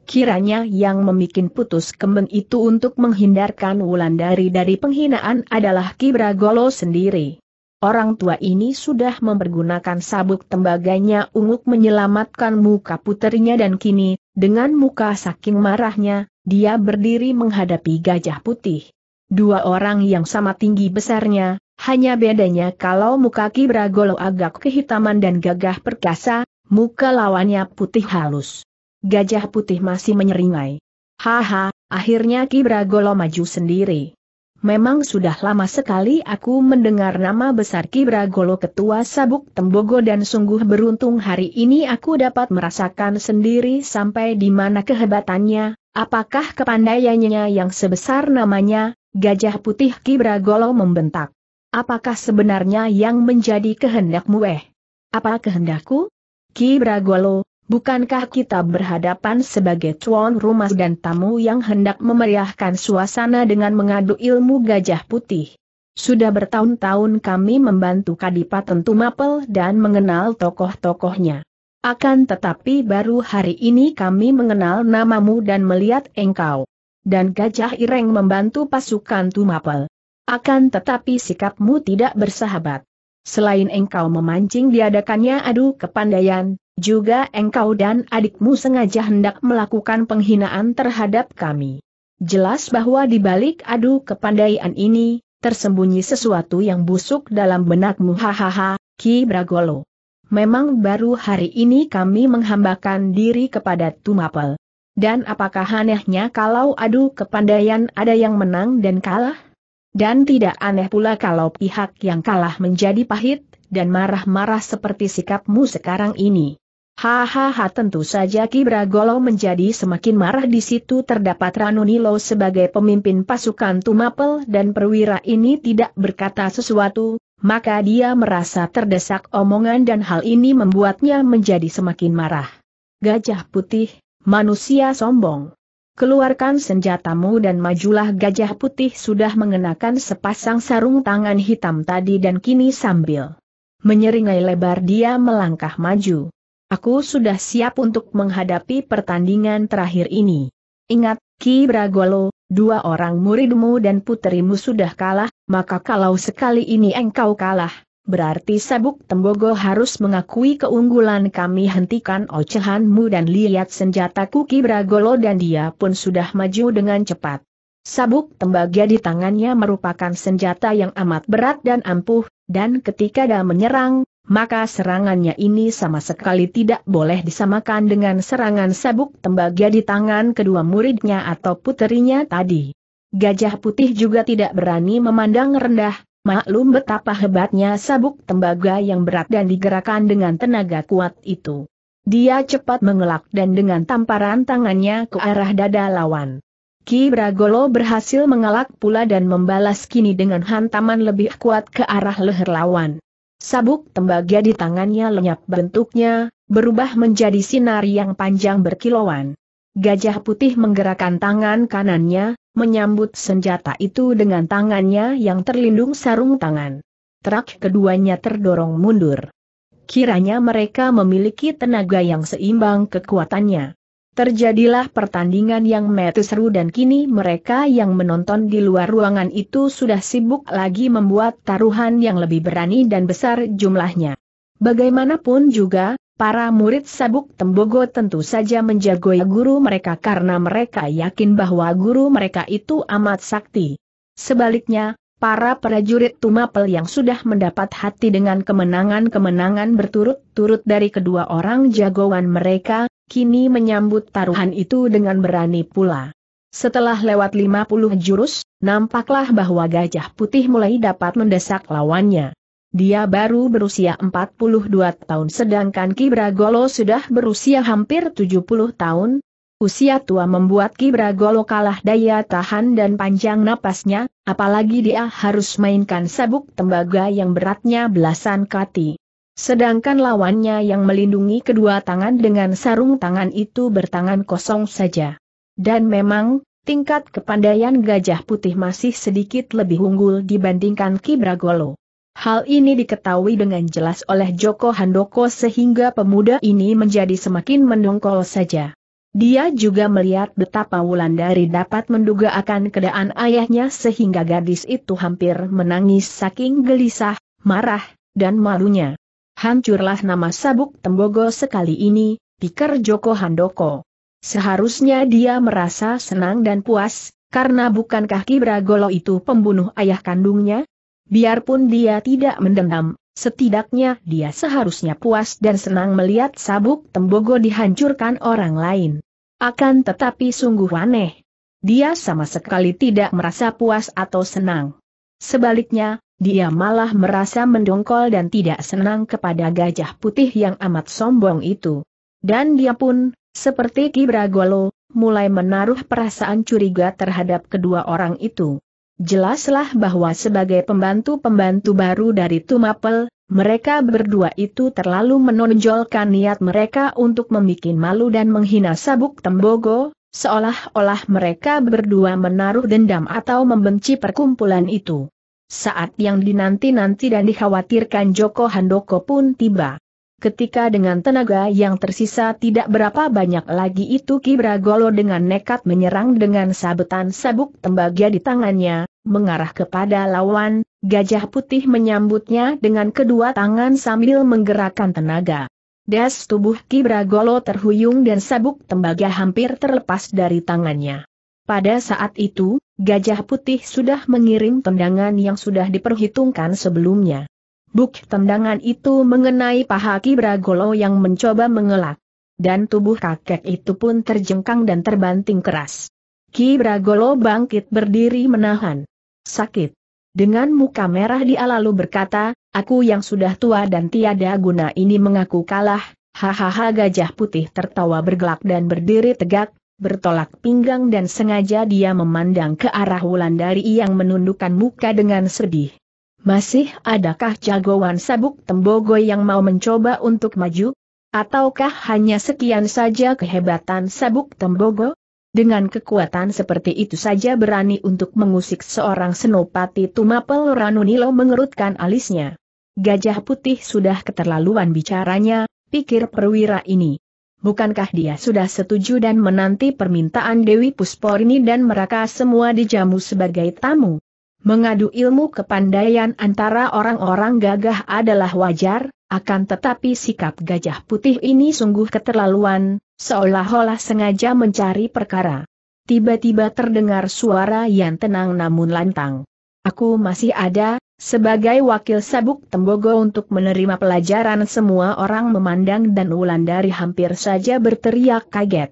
Kiranya yang memikin putus kemen itu untuk menghindarkan Wulandari dari penghinaan adalah Kibragolo sendiri. Orang tua ini sudah mempergunakan sabuk tembaganya untuk menyelamatkan muka puterinya dan kini, dengan muka saking marahnya, dia berdiri menghadapi gajah putih. Dua orang yang sama tinggi besarnya, hanya bedanya kalau muka Kibragolo agak kehitaman dan gagah perkasa, muka lawannya putih halus. Gajah putih masih menyeringai. Haha, akhirnya Ki Bragolo maju sendiri. Memang sudah lama sekali aku mendengar nama besar Ki Bragolo Ketua Sabuk Tembogo dan sungguh beruntung hari ini aku dapat merasakan sendiri sampai di mana kehebatannya, apakah kepandaiannya yang sebesar namanya, Gajah Putih Ki Bragolo membentak. Apakah sebenarnya yang menjadi kehendakmu eh? Apa kehendakku? Ki Bragolo, Bukankah kita berhadapan sebagai tuan rumah dan tamu yang hendak memeriahkan suasana dengan mengadu ilmu gajah putih? Sudah bertahun-tahun kami membantu Kadipaten Tumapel dan mengenal tokoh-tokohnya. Akan tetapi baru hari ini kami mengenal namamu dan melihat engkau. Dan Gajah Ireng membantu pasukan Tumapel. Akan tetapi sikapmu tidak bersahabat. Selain engkau memancing diadakannya adu kepandaian, juga engkau dan adikmu sengaja hendak melakukan penghinaan terhadap kami. Jelas bahwa di balik adu kepandaian ini, tersembunyi sesuatu yang busuk dalam benakmu hahaha, Ki Bragolo. Memang baru hari ini kami menghambakan diri kepada Tumapel. Dan apakah anehnya kalau adu kepandaian ada yang menang dan kalah? Dan tidak aneh pula kalau pihak yang kalah menjadi pahit, dan marah-marah seperti sikapmu sekarang ini. Hahaha tentu saja Ki Bragolo menjadi semakin marah di situ terdapat Ranunilo sebagai pemimpin pasukan Tumapel dan perwira ini tidak berkata sesuatu, maka dia merasa terdesak omongan dan hal ini membuatnya menjadi semakin marah. Gajah putih, manusia sombong. Keluarkan senjatamu dan majulah gajah putih sudah mengenakan sepasang sarung tangan hitam tadi dan kini sambil menyeringai lebar dia melangkah maju. Aku sudah siap untuk menghadapi pertandingan terakhir ini. Ingat, Ki Bragolo, dua orang muridmu dan puterimu sudah kalah, maka kalau sekali ini engkau kalah, berarti Sabuk Tembogo harus mengakui keunggulan kami hentikan ocehanmu dan lihat senjataku Ki Bragolo dan dia pun sudah maju dengan cepat. Sabuk tembaga di tangannya merupakan senjata yang amat berat dan ampuh, dan ketika dia menyerang, maka serangannya ini sama sekali tidak boleh disamakan dengan serangan sabuk tembaga di tangan kedua muridnya atau puterinya tadi. Gajah putih juga tidak berani memandang rendah, maklum betapa hebatnya sabuk tembaga yang berat dan digerakkan dengan tenaga kuat itu. Dia cepat mengelak dan dengan tamparan tangannya ke arah dada lawan. Ki Bragolo berhasil mengelak pula dan membalas kini dengan hantaman lebih kuat ke arah leher lawan. Sabuk tembaga di tangannya lenyap bentuknya, berubah menjadi sinar yang panjang berkilauan. Gajah putih menggerakkan tangan kanannya, menyambut senjata itu dengan tangannya yang terlindung sarung tangan. Truk keduanya terdorong mundur. Kiranya mereka memiliki tenaga yang seimbang kekuatannya. Terjadilah pertandingan yang metu seru dan kini mereka yang menonton di luar ruangan itu sudah sibuk lagi membuat taruhan yang lebih berani dan besar jumlahnya. Bagaimanapun juga, para murid sabuk Tembogo tentu saja menjagoi ya guru mereka karena mereka yakin bahwa guru mereka itu amat sakti. Sebaliknya, para prajurit Tumapel yang sudah mendapat hati dengan kemenangan-kemenangan berturut-turut dari kedua orang jagoan mereka, kini menyambut taruhan itu dengan berani pula. Setelah lewat 50 jurus, nampaklah bahwa gajah putih mulai dapat mendesak lawannya. Dia baru berusia 42 tahun sedangkan Kibragolo sudah berusia hampir 70 tahun. Usia tua membuat Kibragolo kalah daya tahan dan panjang napasnya, apalagi dia harus mainkan sabuk tembaga yang beratnya belasan kati. Sedangkan lawannya yang melindungi kedua tangan dengan sarung tangan itu bertangan kosong saja. Dan memang, tingkat kepandaian gajah putih masih sedikit lebih unggul dibandingkan Kibragolo. Hal ini diketahui dengan jelas oleh Joko Handoko sehingga pemuda ini menjadi semakin mendongkol saja. Dia juga melihat betapa Wulandari dapat menduga akan keadaan ayahnya sehingga gadis itu hampir menangis saking gelisah, marah, dan malunya. Hancurlah nama sabuk Tembogo sekali ini, pikir Joko Handoko. Seharusnya dia merasa senang dan puas, karena bukankah Kibragolo itu pembunuh ayah kandungnya? Biarpun dia tidak mendendam, setidaknya dia seharusnya puas dan senang melihat sabuk Tembogo dihancurkan orang lain. Akan tetapi sungguh aneh. Dia sama sekali tidak merasa puas atau senang. Sebaliknya, dia malah merasa mendongkol dan tidak senang kepada gajah putih yang amat sombong itu. Dan dia pun, seperti Kibragolo, mulai menaruh perasaan curiga terhadap kedua orang itu. Jelaslah bahwa sebagai pembantu-pembantu baru dari Tumapel, mereka berdua itu terlalu menonjolkan niat mereka untuk membuat malu dan menghina sabuk tembogo, seolah-olah mereka berdua menaruh dendam atau membenci perkumpulan itu saat yang dinanti-nanti dan dikhawatirkan Joko Handoko pun tiba. Ketika dengan tenaga yang tersisa tidak berapa banyak lagi itu Kibra Golo dengan nekat menyerang dengan sabetan sabuk tembaga di tangannya, mengarah kepada lawan, gajah putih menyambutnya dengan kedua tangan sambil menggerakkan tenaga. Das tubuh Kibra Golo terhuyung dan sabuk tembaga hampir terlepas dari tangannya. Pada saat itu, Gajah Putih sudah mengirim tendangan yang sudah diperhitungkan sebelumnya. Buk tendangan itu mengenai paha Kibragolo yang mencoba mengelak. Dan tubuh kakek itu pun terjengkang dan terbanting keras. Kibragolo bangkit berdiri menahan. Sakit. Dengan muka merah dia lalu berkata, aku yang sudah tua dan tiada guna ini mengaku kalah, hahaha gajah putih tertawa bergelak dan berdiri tegak, bertolak pinggang dan sengaja dia memandang ke arah Wulandari yang menundukkan muka dengan sedih. Masih adakah jagoan sabuk tembogo yang mau mencoba untuk maju? Ataukah hanya sekian saja kehebatan sabuk tembogo? Dengan kekuatan seperti itu saja berani untuk mengusik seorang senopati Tumapel Ranunilo mengerutkan alisnya. Gajah putih sudah keterlaluan bicaranya, pikir perwira ini bukankah dia sudah setuju dan menanti permintaan Dewi Pusporini dan mereka semua dijamu sebagai tamu? Mengadu ilmu kepandaian antara orang-orang gagah adalah wajar, akan tetapi sikap gajah putih ini sungguh keterlaluan, seolah-olah sengaja mencari perkara. Tiba-tiba terdengar suara yang tenang namun lantang. Aku masih ada, sebagai wakil sabuk Tembogo untuk menerima pelajaran semua orang memandang dan Wulandari hampir saja berteriak kaget.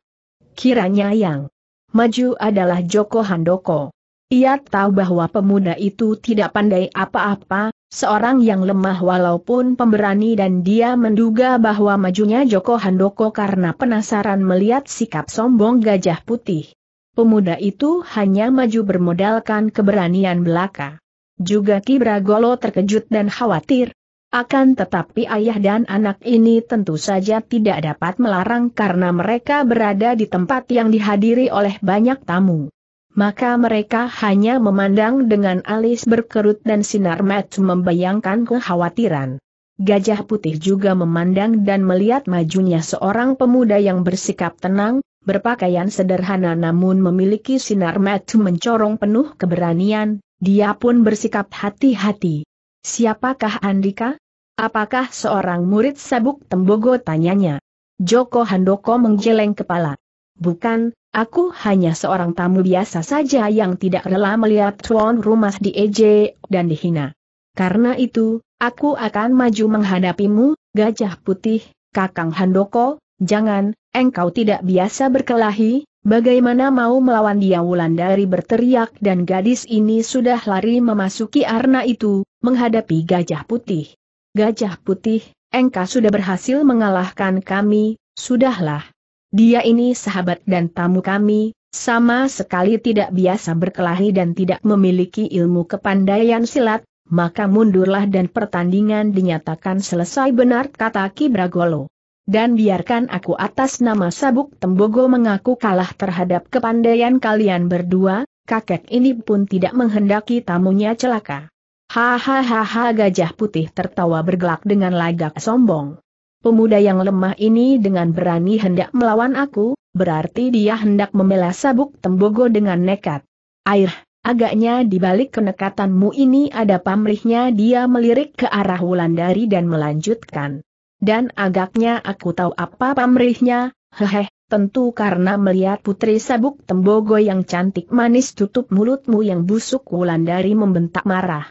Kiranya yang maju adalah Joko Handoko. Ia tahu bahwa pemuda itu tidak pandai apa-apa, seorang yang lemah walaupun pemberani dan dia menduga bahwa majunya Joko Handoko karena penasaran melihat sikap sombong gajah putih. Pemuda itu hanya maju bermodalkan keberanian belaka. Juga Kibragolo terkejut dan khawatir. Akan tetapi ayah dan anak ini tentu saja tidak dapat melarang karena mereka berada di tempat yang dihadiri oleh banyak tamu. Maka mereka hanya memandang dengan alis berkerut dan sinar mata membayangkan kekhawatiran. Gajah putih juga memandang dan melihat majunya seorang pemuda yang bersikap tenang, berpakaian sederhana namun memiliki sinar mata mencorong penuh keberanian, dia pun bersikap hati-hati. Siapakah Andika? Apakah seorang murid sabuk Tembogo tanyanya? Joko Handoko menggeleng kepala. Bukan, aku hanya seorang tamu biasa saja yang tidak rela melihat tuan rumah di EJ dan dihina. Karena itu, aku akan maju menghadapimu, gajah putih, kakang Handoko, jangan, engkau tidak biasa berkelahi, Bagaimana mau melawan dia Wulandari berteriak dan gadis ini sudah lari memasuki arna itu, menghadapi gajah putih. Gajah putih, engkau sudah berhasil mengalahkan kami, sudahlah. Dia ini sahabat dan tamu kami, sama sekali tidak biasa berkelahi dan tidak memiliki ilmu kepandaian silat, maka mundurlah dan pertandingan dinyatakan selesai benar kata Kibragolo. Dan biarkan aku atas nama sabuk tembogo mengaku kalah terhadap kepandaian kalian berdua, kakek ini pun tidak menghendaki tamunya celaka. Hahaha gajah putih tertawa bergelak dengan lagak sombong. Pemuda yang lemah ini dengan berani hendak melawan aku, berarti dia hendak membela sabuk tembogo dengan nekat. Air, agaknya di balik kenekatanmu ini ada pamrihnya dia melirik ke arah Wulandari dan melanjutkan. Dan agaknya aku tahu apa pamrihnya, hehe. tentu karena melihat putri sabuk tembogo yang cantik manis tutup mulutmu yang busuk Wulandari membentak marah.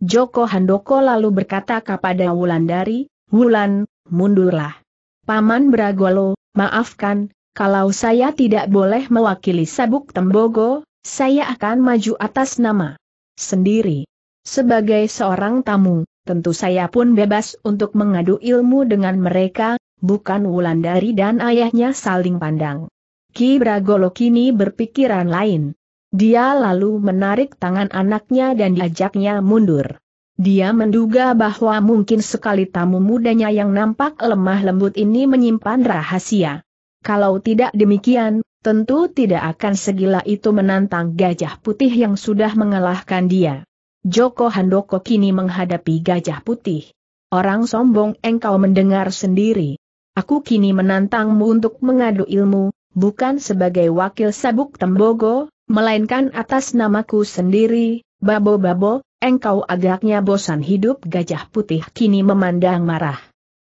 Joko Handoko lalu berkata kepada Wulandari, Wulan, mundurlah. Paman Bragolo, maafkan, kalau saya tidak boleh mewakili sabuk tembogo, saya akan maju atas nama sendiri. Sebagai seorang tamu, tentu saya pun bebas untuk mengadu ilmu dengan mereka, bukan Wulandari dan ayahnya saling pandang. Ki Bragolo kini berpikiran lain. Dia lalu menarik tangan anaknya dan diajaknya mundur. Dia menduga bahwa mungkin sekali tamu mudanya yang nampak lemah lembut ini menyimpan rahasia. Kalau tidak demikian, tentu tidak akan segila itu menantang gajah putih yang sudah mengalahkan dia. Joko Handoko kini menghadapi gajah putih. Orang sombong engkau mendengar sendiri. Aku kini menantangmu untuk mengadu ilmu, bukan sebagai wakil sabuk tembogo, melainkan atas namaku sendiri, babo-babo, engkau agaknya bosan hidup gajah putih kini memandang marah.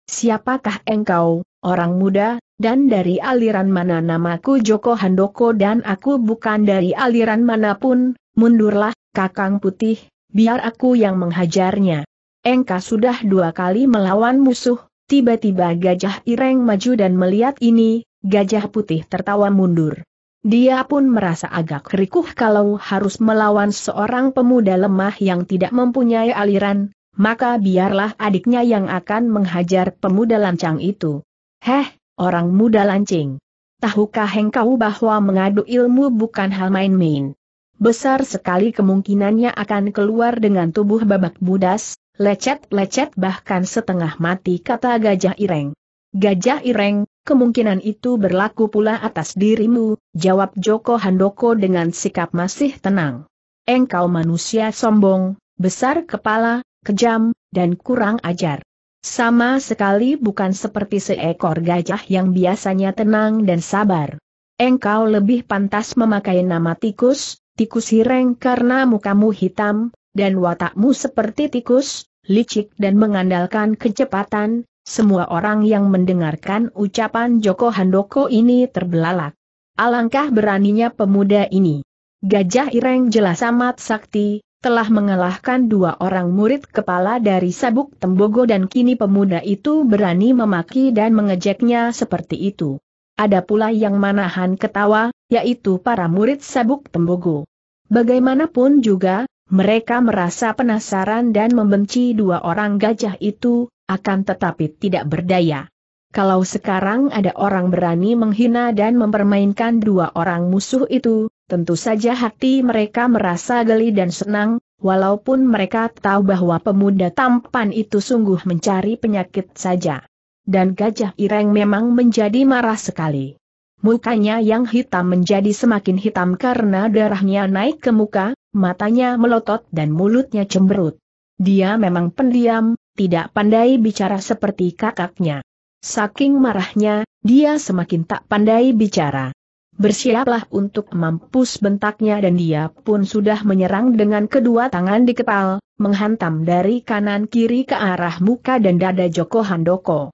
Siapakah engkau, orang muda, dan dari aliran mana namaku Joko Handoko dan aku bukan dari aliran manapun, mundurlah, kakang putih, biar aku yang menghajarnya. Engka sudah dua kali melawan musuh, tiba-tiba gajah ireng maju dan melihat ini, gajah putih tertawa mundur. Dia pun merasa agak kerikuh kalau harus melawan seorang pemuda lemah yang tidak mempunyai aliran, maka biarlah adiknya yang akan menghajar pemuda lancang itu. Heh, orang muda lancing. Tahukah engkau bahwa mengadu ilmu bukan hal main-main? besar sekali kemungkinannya akan keluar dengan tubuh babak budas, lecet-lecet bahkan setengah mati kata Gajah Ireng. Gajah Ireng, kemungkinan itu berlaku pula atas dirimu, jawab Joko Handoko dengan sikap masih tenang. Engkau manusia sombong, besar kepala, kejam, dan kurang ajar. Sama sekali bukan seperti seekor gajah yang biasanya tenang dan sabar. Engkau lebih pantas memakai nama tikus, tikus hireng karena mukamu hitam, dan watakmu seperti tikus, licik dan mengandalkan kecepatan, semua orang yang mendengarkan ucapan Joko Handoko ini terbelalak. Alangkah beraninya pemuda ini. Gajah Ireng jelas amat sakti, telah mengalahkan dua orang murid kepala dari Sabuk Tembogo dan kini pemuda itu berani memaki dan mengejeknya seperti itu. Ada pula yang manahan ketawa, yaitu para murid Sabuk Tembogo. Bagaimanapun juga, mereka merasa penasaran dan membenci dua orang gajah itu, akan tetapi tidak berdaya. Kalau sekarang ada orang berani menghina dan mempermainkan dua orang musuh itu, tentu saja hati mereka merasa geli dan senang, walaupun mereka tahu bahwa pemuda tampan itu sungguh mencari penyakit saja. Dan gajah ireng memang menjadi marah sekali. Mukanya yang hitam menjadi semakin hitam karena darahnya naik ke muka, matanya melotot dan mulutnya cemberut. Dia memang pendiam, tidak pandai bicara seperti kakaknya. Saking marahnya, dia semakin tak pandai bicara. Bersiaplah untuk mampus bentaknya dan dia pun sudah menyerang dengan kedua tangan di kepal, menghantam dari kanan kiri ke arah muka dan dada Joko Handoko.